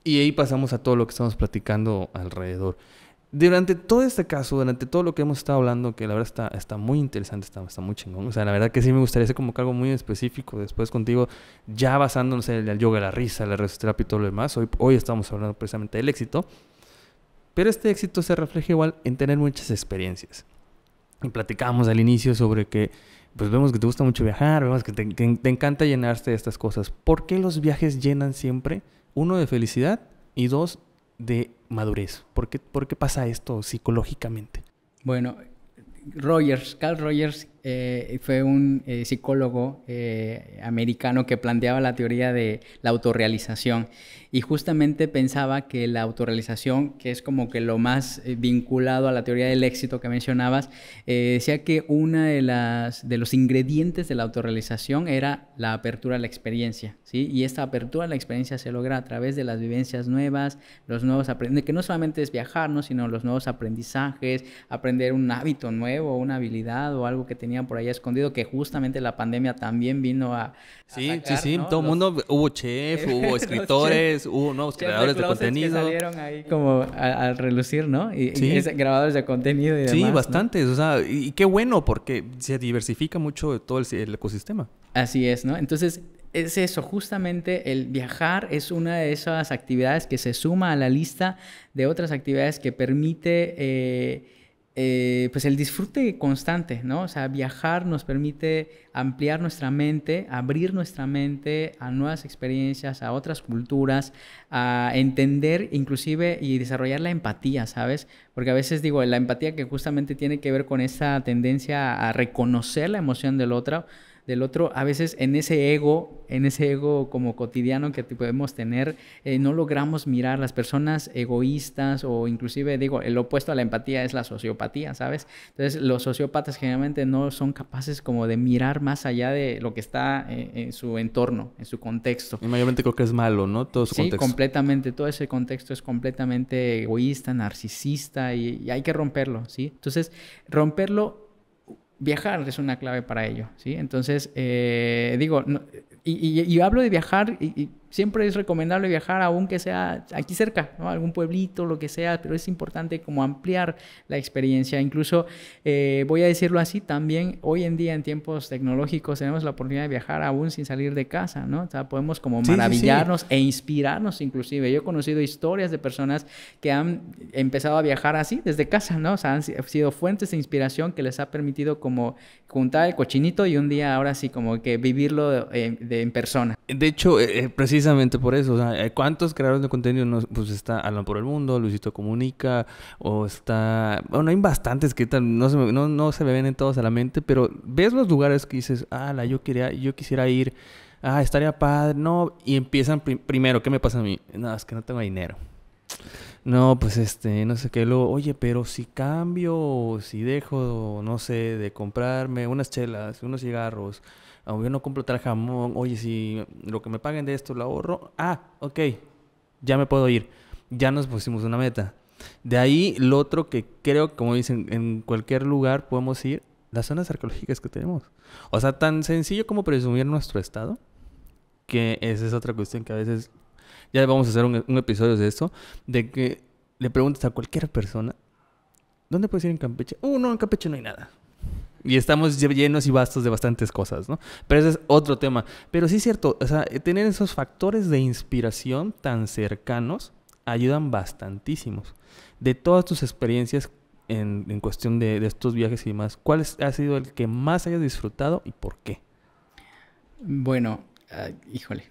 y ahí pasamos a todo lo que estamos platicando alrededor. Durante todo este caso, durante todo lo que hemos estado hablando, que la verdad está, está muy interesante, está, está muy chingón. O sea, la verdad que sí me gustaría hacer como algo muy específico después contigo, ya basándonos en el yoga, la risa, la resoterapia y todo lo demás. Hoy, hoy estamos hablando precisamente del éxito. Pero este éxito se refleja igual en tener muchas experiencias. Y platicábamos al inicio sobre que pues vemos que te gusta mucho viajar, vemos que te, te, encanta llenarte de estas cosas. ¿Por qué los viajes llenan siempre uno de felicidad y dos de madurez. ¿Por qué, por pasa esto psicológicamente? Bueno, Rogers, Carl Rogers eh, fue un eh, psicólogo eh, americano que planteaba la teoría de la autorrealización y justamente pensaba que la autorrealización, que es como que lo más vinculado a la teoría del éxito que mencionabas, decía que uno de, las, de los ingredientes de la autorrealización era la apertura a la experiencia, ¿sí? Y esta apertura a la experiencia se logra a través de las vivencias nuevas, los nuevos aprendizajes, que no solamente es viajar, sino los nuevos aprendizajes, aprender un hábito nuevo, una habilidad o algo que tenía por allá escondido, que justamente la pandemia también vino a... sí, sí, sí, todo el mundo, hubo chef, hubo escritores, hubo nuevos creadores de, contenido. Que salieron ahí como al relucir, ¿no? Y, sí. grabadores de contenido y Sí, bastantes, o sea, y, qué bueno, porque se diversifica mucho todo el, ecosistema. Así es, ¿no? Entonces, es eso, justamente el viajar es una de esas actividades que se suma a la lista de otras actividades que permite eh, eh, pues el disfrute constante, ¿no? O sea, viajar nos permite ampliar nuestra mente, abrir nuestra mente a nuevas experiencias, a otras culturas, a entender inclusive y desarrollar la empatía, ¿sabes? Porque a veces digo, la empatía que justamente tiene que ver con esa tendencia a reconocer la emoción del otro, del otro, a veces en ese ego, en ese ego como cotidiano que podemos tener, eh, no logramos mirar las personas egoístas o inclusive, digo, el opuesto a la empatía es la sociopatía, ¿sabes? Entonces los sociópatas generalmente no son capaces como de mirar más allá de lo que está eh, en su entorno, en su contexto. Y mayormente creo que es malo, ¿no? Todo su sí, completamente. Todo ese contexto es completamente egoísta, narcisista y hay que romperlo, ¿sí? Entonces, romperlo viajar es una clave para ello, ¿sí? Entonces, eh, digo, y, y, hablo de viajar y, siempre es recomendable viajar, aunque sea aquí cerca, ¿no? algún pueblito, lo que sea, pero es importante como ampliar la experiencia. Incluso, eh, voy a decirlo así, también hoy en día en tiempos tecnológicos tenemos la oportunidad de viajar aún sin salir de casa, ¿no? O sea, podemos como maravillarnos e inspirarnos inclusive. Yo he conocido historias de personas que han empezado a viajar así desde casa, ¿no? O sea, han sido fuentes de inspiración que les ha permitido como juntar el cochinito y un día ahora sí como que vivirlo eh, en persona. De hecho, eh, precisamente Precisamente por eso. O sea, eh, ¿cuántos creadores de contenido? No, pues está Alan por el Mundo, Luisito Comunica, o está. Bueno, hay bastantes que no se, me, no, no todos a la mente, pero ves los lugares que dices, ah, la, yo, quería, yo quisiera ir, ah, estaría padre, no. Y empiezan primero, ¿qué me pasa a mí? No, es que no tengo dinero. No, pues este, no sé qué, luego, oye, pero si cambio, si dejo, no sé, de comprarme unas chelas, unos cigarros, aunque yo no compro tal jamón, oye, si lo que me paguen de esto lo ahorro, ah, ok, ya me puedo ir. Ya nos pusimos una meta. De ahí lo otro que creo, como dicen, en cualquier lugar podemos ir, las zonas arqueológicas que tenemos. O sea, tan sencillo como presumir nuestro estado, que esa es otra cuestión que a veces, ya vamos a hacer un, un episodio de esto, de que le preguntas a cualquier persona, ¿dónde puedes ir en Campeche? Uh, no, en Campeche no hay nada. Y estamos llenos y bastos de bastantes cosas, ¿no? Pero ese es otro tema. Pero sí es cierto, o sea, eh, tener esos factores de inspiración tan cercanos ayudan bastantísimos. De todas tus experiencias en, cuestión de, estos viajes y demás, ¿cuál ha sido el que más hayas disfrutado y por qué? Bueno, híjole,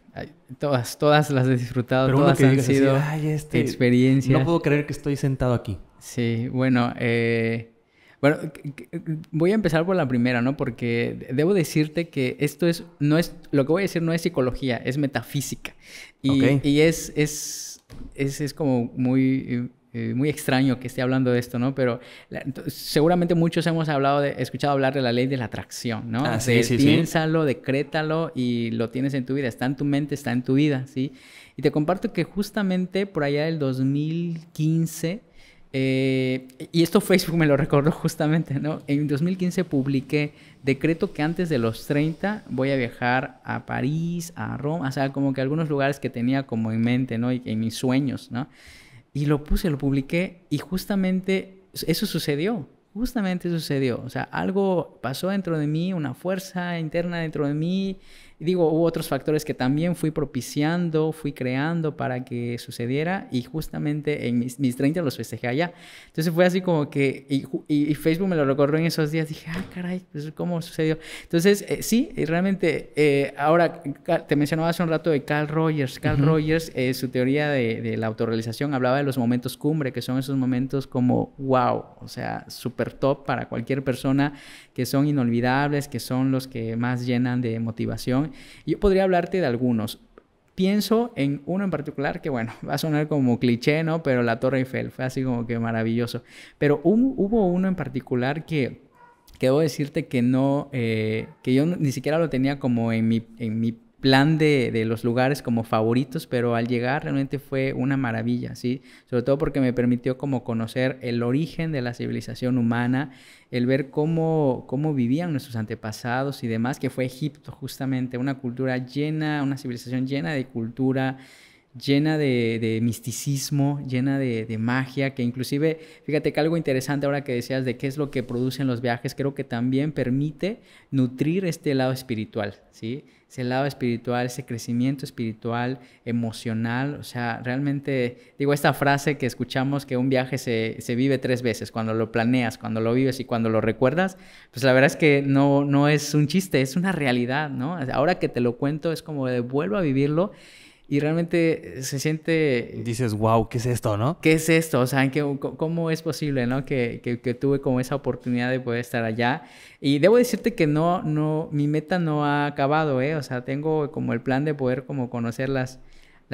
todas, todas las he disfrutado, todas han sido este, experiencias. No puedo creer que estoy sentado aquí. Sí, bueno, eh bueno, eh, voy a empezar por la primera, ¿no? Porque debo decirte que esto es, no es, lo que voy a decir no es psicología, es metafísica. Y, y es, es, es, es como muy eh, muy extraño que esté hablando de esto, ¿no? Pero seguramente muchos hemos hablado de, escuchado hablar de la ley de la atracción, ¿no? Ah, sí, sí, piénsalo, decrétalo y lo tienes en tu vida, está en tu mente, está en tu vida, ¿sí? Y te comparto que justamente por allá del 2015 eh, y esto Facebook me lo recordó justamente, ¿no? En 2015 publiqué decreto que antes de los 30 voy a viajar a París, a Roma, o sea, como que algunos lugares que tenía como en mente, ¿no? Y en mis sueños, ¿no? Y lo puse, lo publiqué y justamente eso sucedió, justamente sucedió, o sea, algo pasó dentro de mí, una fuerza interna dentro de mí y digo, hubo otros factores que también fui propiciando, fui creando para que sucediera y justamente en mis, mis 30 los festejé allá. Entonces fue así como que, y, Facebook me lo recorrió en esos días, dije, ah, caray, pues cómo sucedió. Entonces, eh, sí sí, eh, realmente, eh, ahora te mencionaba hace un rato de Carl Rogers. Carl Rogers, su teoría de, de, la autorrealización hablaba de los momentos cumbre, que son esos momentos como, wow, o sea, súper top para cualquier persona, que son inolvidables, que son los que más llenan de motivación yo podría hablarte de algunos. Pienso en uno en particular que, bueno, va a sonar como cliché, ¿no? Pero la Torre Eiffel fue así como que maravilloso. Pero hubo uno en particular que, que debo decirte que no, eh, que yo ni siquiera lo tenía como en mi plan de, los lugares como favoritos, pero al llegar realmente fue una maravilla, ¿sí? Sobre todo porque me permitió como conocer el origen de la civilización humana, el ver cómo, cómo vivían nuestros antepasados y demás, que fue Egipto justamente, una cultura llena, una civilización llena de cultura, llena de, misticismo, llena de, de, magia, que inclusive, fíjate que algo interesante ahora que decías de qué es lo que producen los viajes, creo que también permite nutrir este lado espiritual, ¿sí? ese lado espiritual, ese crecimiento espiritual, emocional. O sea, realmente digo esta frase que escuchamos que un viaje se, vive tres veces, cuando lo planeas, cuando lo vives y cuando lo recuerdas, pues la verdad es que no, no es un chiste, es una realidad, ¿no? Ahora que te lo cuento es como vuelvo a vivirlo y realmente eh, se siente... Dices, wow, ¿qué es esto, no? ¿Qué es esto? O sea, ¿cómo es posible, no? Que, tuve como esa oportunidad de poder estar allá. Y debo decirte que no, no, mi meta no ha acabado, ¿eh? O sea, tengo como el plan de poder como conocer las,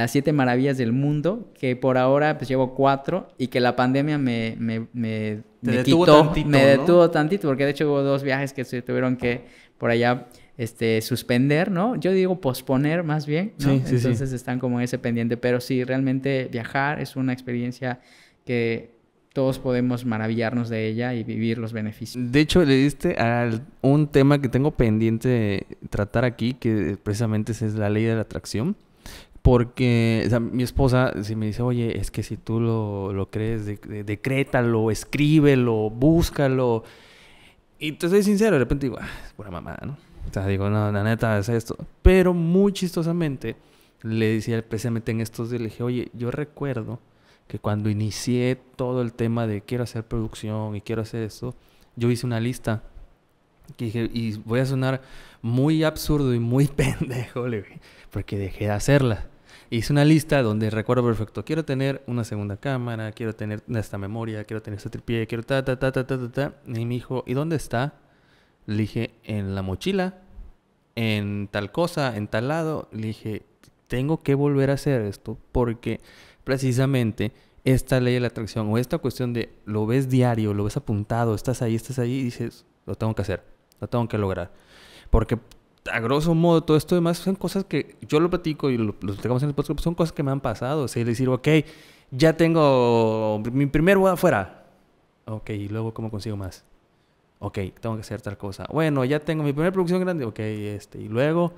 siete maravillas del mundo, que por ahora pues llevo cuatro y que la pandemia me, me, me, detuvo tantito, tantito, porque de hecho hubo dos viajes que se tuvieron que por allá este, suspender, ¿no? Yo digo posponer más bien, ¿no? Entonces están como ese pendiente, pero sí, realmente viajar es una experiencia que todos podemos maravillarnos de ella y vivir los beneficios. De hecho, le diste a un tema que tengo pendiente tratar aquí, que precisamente es la ley de la atracción. Porque mi esposa, si me dice, oye, es que si tú lo, lo crees, decrétalo, escríbelo, búscalo. Y te soy sincero, de repente digo, ah, es pura mamada, ¿no? O sea, digo, no, la neta es esto. Pero muy chistosamente le decía precisamente en estos días, le dije, oye, yo recuerdo que cuando inicié todo el tema de quiero hacer producción y quiero hacer esto, yo hice una lista. Que dije, y voy a sonar muy absurdo y muy pendejo, porque dejé de hacerla. Hice una lista donde recuerdo perfecto, quiero tener una segunda cámara, quiero tener esta memoria, quiero tener este tripié, quiero ta, ta, ta, ta, ta, ta, ta. Y me dijo, ¿y dónde está? Le dije, en la mochila, en tal cosa, en tal lado. Le dije, tengo que volver a hacer esto porque precisamente esta ley de la atracción o esta cuestión de lo ves diario, lo ves apuntado, estás ahí, estás ahí y dices, lo tengo que hacer, lo tengo que lograr. Porque a grosso modo todo esto demás son cosas que yo lo platico y lo, platicamos en el podcast, son cosas que me han pasado. Es decir, ok, ya tengo mi primer boda afuera. Ok, y luego cómo consigo más ok, tengo que hacer tal cosa. Bueno, ya tengo mi primera producción grande, ok, este, y luego...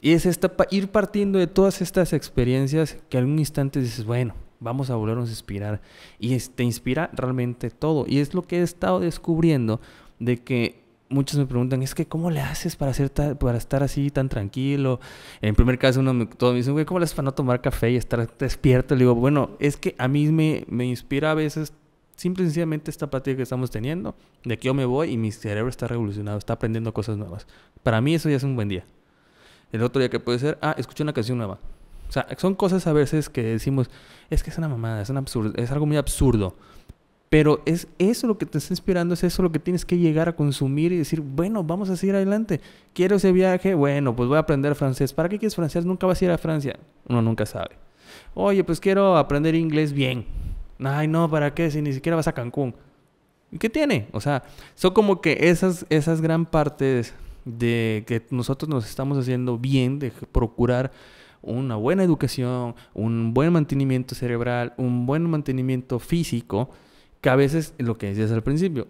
Y es esta, ir partiendo de todas estas experiencias que algún instante dices, bueno, vamos a volvernos a inspirar. Y te inspira realmente todo. Y es lo que he estado descubriendo de que muchos me preguntan, es que ¿cómo le haces para, hacer para estar así tan tranquilo? En primer caso, uno me, todos me dicen, ¿cómo le haces para no tomar café y estar despierto? Le digo, bueno, es que a mí me, me inspira a veces simple y sencillamente esta plática que estamos teniendo, de que yo me voy y mi cerebro está revolucionado, está aprendiendo cosas nuevas. Para mí eso ya es un buen día. El otro día que puede ser, ah, escuché una canción nueva. O sea, son cosas a veces que decimos, es que es una mamada, es, un absurdo, es algo muy absurdo. Pero es eso lo que te está inspirando, es eso lo que tienes que llegar a consumir y decir, bueno, vamos a seguir adelante. Quiero ese viaje, bueno, pues voy a aprender francés. ¿Para qué quieres francés? Nunca vas a ir a Francia. Uno nunca sabe. Oye, pues quiero aprender inglés bien. Ay, no, ¿para qué? Si ni siquiera vas a Cancún. ¿Y qué tiene? O sea, son como que esas, esas gran partes de que nosotros nos estamos haciendo bien, de procurar una buena educación, un buen mantenimiento cerebral, un buen mantenimiento físico, que a veces lo que decías al principio,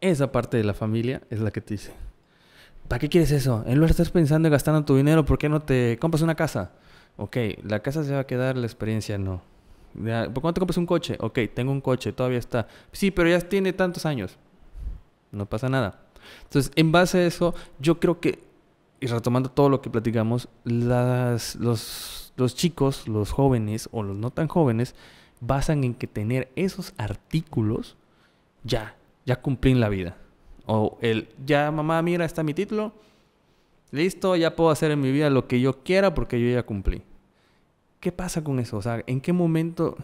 esa parte de la familia es la que te dice, ¿para qué quieres eso? En lugar de estar pensando en gastando tu dinero, ¿por qué no te compras una casa? Ok, la casa se va a quedar, la experiencia no. ¿Por cuánto compras un coche? Ok, tengo un coche, todavía está. Sí, pero ya tiene tantos años. No pasa nada. Entonces, en base a eso, yo creo que, y retomando todo lo que platicamos, las, los, los chicos, los jóvenes o los no tan jóvenes, basan en que tener esos artículos ya, ya cumplí en la vida. O el, ya mamá, mira, está mi título. Listo, ya puedo hacer en mi vida lo que yo quiera porque yo ya cumplí. ¿Qué pasa con eso? O sea, ¿en qué momento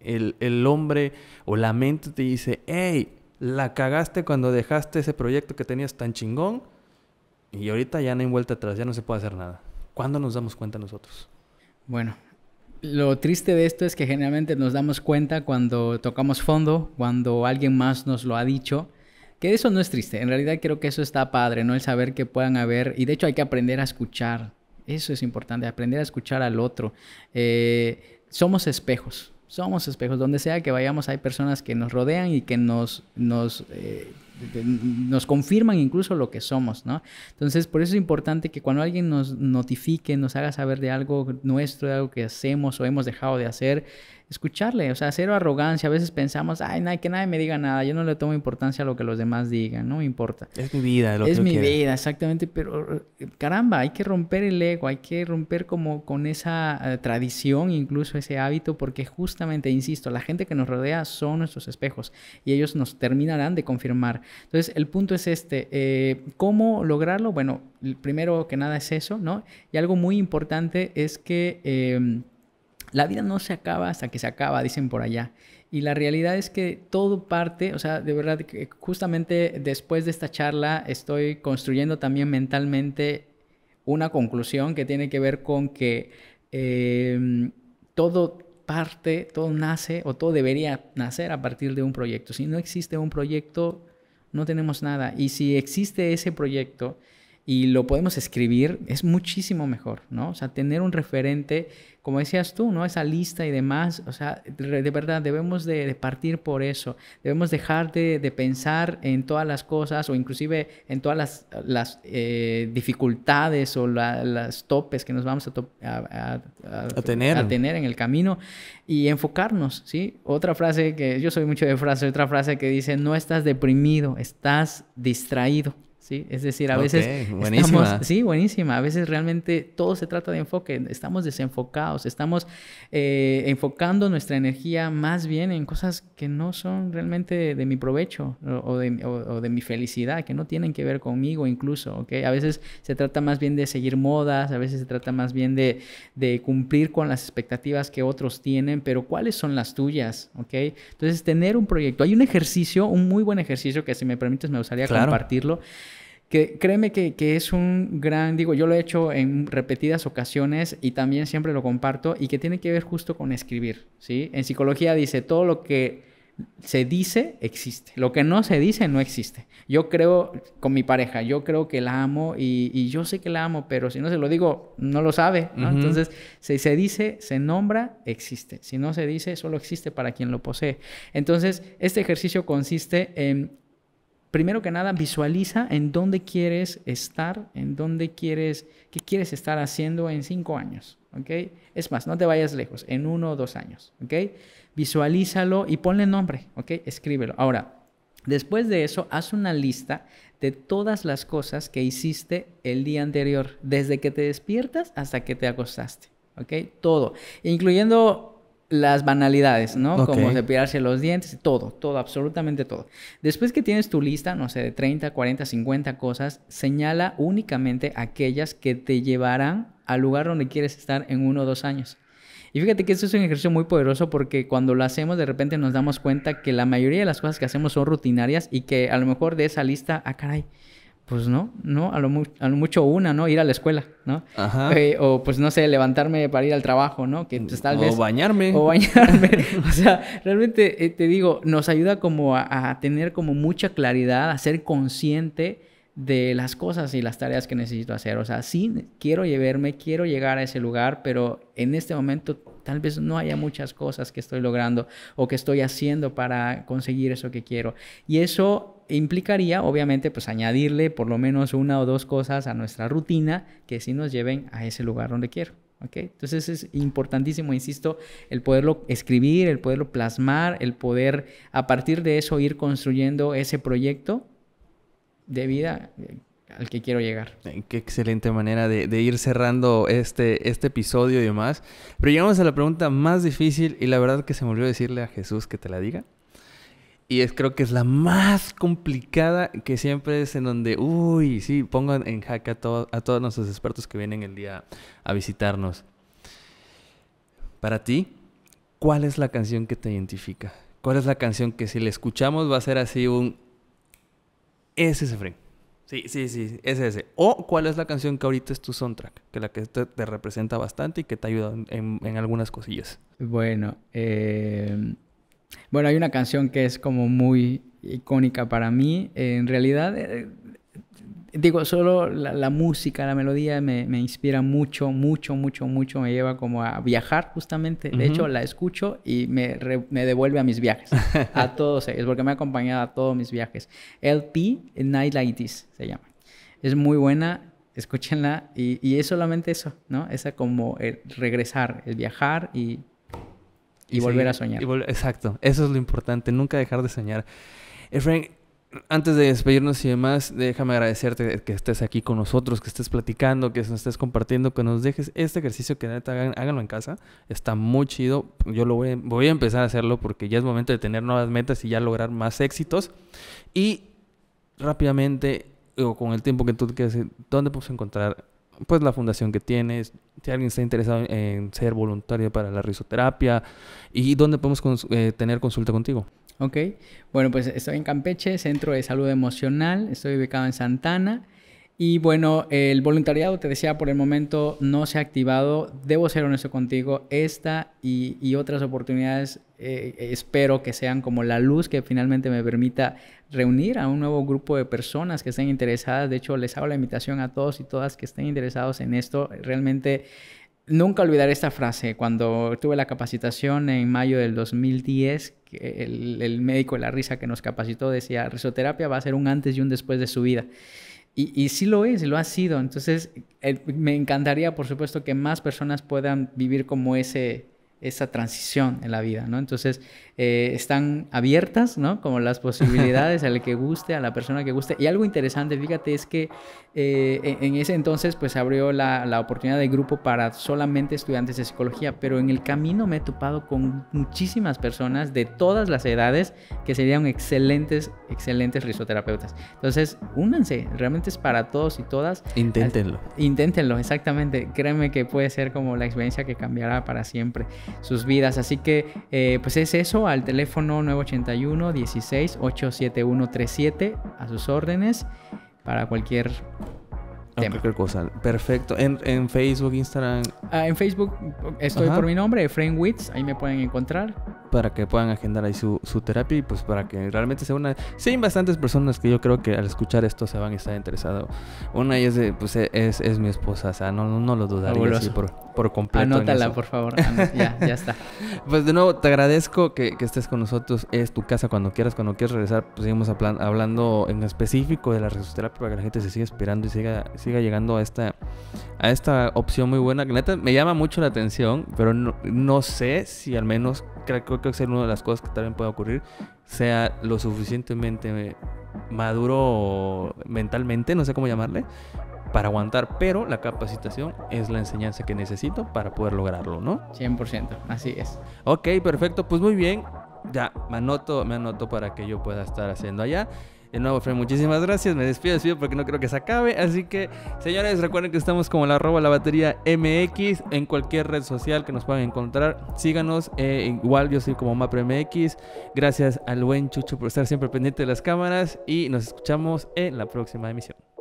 el, hombre o la mente te dice, hey, la cagaste cuando dejaste ese proyecto que tenías tan chingón y ahorita ya no hay vuelta atrás, ya no se puede hacer nada? ¿Cuándo nos damos cuenta nosotros? Bueno, lo triste de esto es que generalmente nos damos cuenta cuando tocamos fondo, cuando alguien más nos lo ha dicho, que eso no es triste. En realidad creo que eso está padre, ¿no? El saber que puedan haber, y de hecho hay que aprender a escuchar eso es importante, aprender a escuchar al otro. Eh, somos espejos, somos espejos. Donde sea que vayamos hay personas que nos rodean y que nos, nos, eh, nos confirman incluso lo que somos, Entonces, por eso es importante que cuando alguien nos notifique, nos haga saber de algo nuestro, de algo que hacemos o hemos dejado de hacer, escucharle, o sea, cero arrogancia. A veces pensamos, ay, que nadie me diga nada, yo no le tomo importancia a lo que los demás digan, no me importa. Es mi vida, lo es mi vida, exactamente. Pero eh, caramba, hay que romper el ego, hay que romper como con esa eh, tradición, incluso ese hábito, porque justamente, insisto, la gente que nos rodea son nuestros espejos y ellos nos terminarán de confirmar. Entonces, el punto es este, eh, ¿cómo lograrlo? Bueno, primero que nada es eso, ¿no? Y algo muy importante es que... Em, la vida no se acaba hasta que se acaba, dicen por allá. Y la realidad es que todo parte, o sea, de verdad, justamente después de esta charla estoy construyendo también mentalmente una conclusión que tiene que ver con que em, todo parte, todo nace o todo debería nacer a partir de un proyecto. Si no existe un proyecto, no tenemos nada. Y si existe ese proyecto, y lo podemos escribir, es muchísimo mejor, ¿no? O sea, tener un referente, como decías tú, ¿no? Esa lista y demás, o sea, de verdad, debemos de, partir por eso, debemos dejar de, de, pensar en todas las cosas o inclusive en todas las, las eh, dificultades o las topes que nos vamos a, a, a, tener. a tener en el camino y enfocarnos, ¿sí? Otra frase que, yo soy mucho de frase, otra frase que dice, no estás deprimido, estás distraído. ¿sí? Es decir, a veces... Buenísima. sí, buenísima. A veces realmente todo se trata de enfoque. Estamos desenfocados, estamos eh, enfocando nuestra energía más bien en cosas que no son realmente de, mi provecho o, de, mi felicidad, que no tienen que ver conmigo incluso, A veces se trata más bien de seguir modas, a veces se trata más bien de, cumplir con las expectativas que otros tienen, pero ¿cuáles son las tuyas? ¿Ok? Entonces, tener un proyecto. Hay un ejercicio, un muy buen ejercicio que si me permites me gustaría compartirlo que créeme que, es un gran, digo, yo lo he hecho en repetidas ocasiones y también siempre lo comparto y que tiene que ver justo con escribir, ¿sí? En psicología dice, todo lo que se dice existe, lo que no se dice no existe. Yo creo con mi pareja, yo creo que la amo y, yo sé que la amo, pero si no se lo digo, no lo sabe, Entonces, si se dice, se nombra, existe. Si no se dice, solo existe para quien lo posee. Entonces, este ejercicio consiste en primero que nada, visualiza en dónde quieres estar, en dónde quieres, qué quieres estar haciendo en cinco años, ¿ok? Es más, no te vayas lejos, en uno o dos años, ¿ok? Visualízalo y ponle nombre, ¿ok? Escríbelo. Ahora, después de eso, haz una lista de todas las cosas que hiciste el día anterior, desde que te despiertas hasta que te acostaste, ¿ok? Todo, incluyendo las banalidades, ¿no? Como cepillarse los dientes, todo, todo, absolutamente todo. Después que tienes tu lista, no sé, de 30, 40, 50 cosas, señala únicamente aquellas que te llevarán al lugar donde quieres estar en uno o dos años. Y fíjate que esto es un ejercicio muy poderoso porque cuando lo hacemos de repente nos damos cuenta que la mayoría de las cosas que hacemos son rutinarias y que a lo mejor de esa lista, ah, caray, pues no, ¿no? A lo, mucho una, ¿no? Ir a la escuela, ¿no? Ajá. Eh, o pues no sé, levantarme para ir al trabajo, ¿no? Que pues, o bañarme. O bañarme. o sea, realmente eh, te digo, nos ayuda como a, a, tener como mucha claridad, a ser consciente de las cosas y las tareas que necesito hacer. O sea, sí, quiero llevarme, quiero llegar a ese lugar, pero en este momento tal vez no haya muchas cosas que estoy logrando o que estoy haciendo para conseguir eso que quiero. Y eso implicaría, obviamente, pues añadirle por lo menos una o dos cosas a nuestra rutina que sí nos lleven a ese lugar donde quiero. ¿ok? Entonces es importantísimo, insisto, el poderlo escribir, el poderlo plasmar, el poder a partir de eso ir construyendo ese proyecto de vida eh, al que quiero llegar. Eh, qué excelente manera de, ir cerrando este, este episodio y demás. Pero llegamos a la pregunta más difícil y la verdad que se me olvidó decirle a Jesús que te la diga. Y es, creo que es la más complicada, que siempre es en donde, uy, sí, pongan en jaque a, a todos nuestros expertos que vienen el día a visitarnos. Para ti, ¿cuál es la canción que te identifica? ¿Cuál es la canción que si la escuchamos va a ser así un... Ese Sí, sí, sí, es ese. O cuál es la canción que ahorita es tu soundtrack, que la que te, representa bastante y que te ayuda en, en algunas cosillas. Bueno, eh, bueno, hay una canción que es como muy icónica para mí. Eh, en realidad, eh, eh, digo, solo la, música, la melodía me, inspira mucho, mucho, mucho, mucho. Me lleva como a viajar justamente. De hecho, la escucho y me, devuelve a mis viajes. a todos ellos, porque me ha acompañado a todos mis viajes. LP Night Like This se llama. Es muy buena escúchenla y, y, es solamente eso, ¿no? Esa como el regresar, el viajar y y, volver a soñar. Exacto, eso es lo importante, nunca dejar de soñar. Eh, Frank, antes de despedirnos y demás, déjame agradecerte que estés aquí con nosotros, que estés platicando, que nos estés compartiendo, que nos dejes este ejercicio que neta háganlo en casa. Está muy chido. Yo lo voy a, empezar a hacerlo porque ya es momento de tener nuevas metas y ya lograr más éxitos. Y rápidamente, o con el tiempo que tú quieras, ¿dónde puedes encontrar pues la fundación que tienes, si alguien está interesado en ser voluntario para la risoterapia y dónde podemos eh, tener consulta contigo. Ok, bueno, pues estoy en Campeche, Centro de Salud Emocional, estoy ubicado en Santana. Y bueno, el voluntariado, te decía, por el momento no se ha activado. Debo ser honesto contigo, esta y, otras oportunidades eh, espero que sean como la luz que finalmente me permita reunir a un nuevo grupo de personas que estén interesadas. De hecho, les hago la invitación a todos y todas que estén interesados en esto. Realmente nunca olvidaré esta frase. Cuando tuve la capacitación en mayo del 2010, el, médico de la risa que nos capacitó decía, risoterapia va a ser un antes y un después de su vida. Y, sí lo es, lo ha sido. Entonces, eh, me encantaría, por supuesto, que más personas puedan vivir como ese, esa transición en la vida, ¿no? Entonces, eh, están abiertas, ¿no? Como las posibilidades al que guste, a la persona que guste. Y algo interesante, fíjate, es que eh, en ese entonces pues abrió la, la oportunidad de grupo para solamente estudiantes de psicología, pero en el camino me he topado con muchísimas personas de todas las edades que serían excelentes, excelentes risoterapeutas. Entonces, únanse, realmente es para todos y todas. Inténtenlo. Inténtenlo, exactamente. Créeme que puede ser como la experiencia que cambiará para siempre sus vidas. Así que, eh, pues es eso al teléfono 981 16 37 a sus órdenes para cualquier Perfecto. ¿En, Facebook, Instagram? Ah, en Facebook estoy por mi nombre, Framewits. Ahí me pueden encontrar. Para que puedan agendar ahí su, terapia y pues para que realmente sea una... Sí, hay bastantes personas que yo creo que al escuchar esto se van a estar interesados. Una es, de, pues, es, mi esposa, o sea, no, no, lo dudaría así por, por completo. Anótala, por favor. Ah, ya, ya está. Pues de nuevo, te agradezco que, que, estés con nosotros. Es tu casa cuando quieras, cuando quieras regresar. Pues seguimos hablando en específico de la resoterapia para que la gente se siga esperando y siga siga llegando a esta, a esta opción muy buena. Que neta me llama mucho la atención, pero no, sé si al menos creo, que ser una de las cosas que también puede ocurrir, sea lo suficientemente maduro mentalmente, no sé cómo llamarle, para aguantar, pero la capacitación es la enseñanza que necesito para poder lograrlo, ¿no? 100%, así es. Ok, perfecto, pues muy bien, ya me anoto, me anoto para que yo pueda estar haciendo allá. De nuevo, Fred, muchísimas gracias. Me despido, despido porque no creo que se acabe. Así que, señores, recuerden que estamos como la arroba la batería MX en cualquier red social que nos puedan encontrar. Síganos. Eh, igual yo soy como MapreMX. Gracias al buen Chucho por estar siempre pendiente de las cámaras y nos escuchamos en la próxima emisión.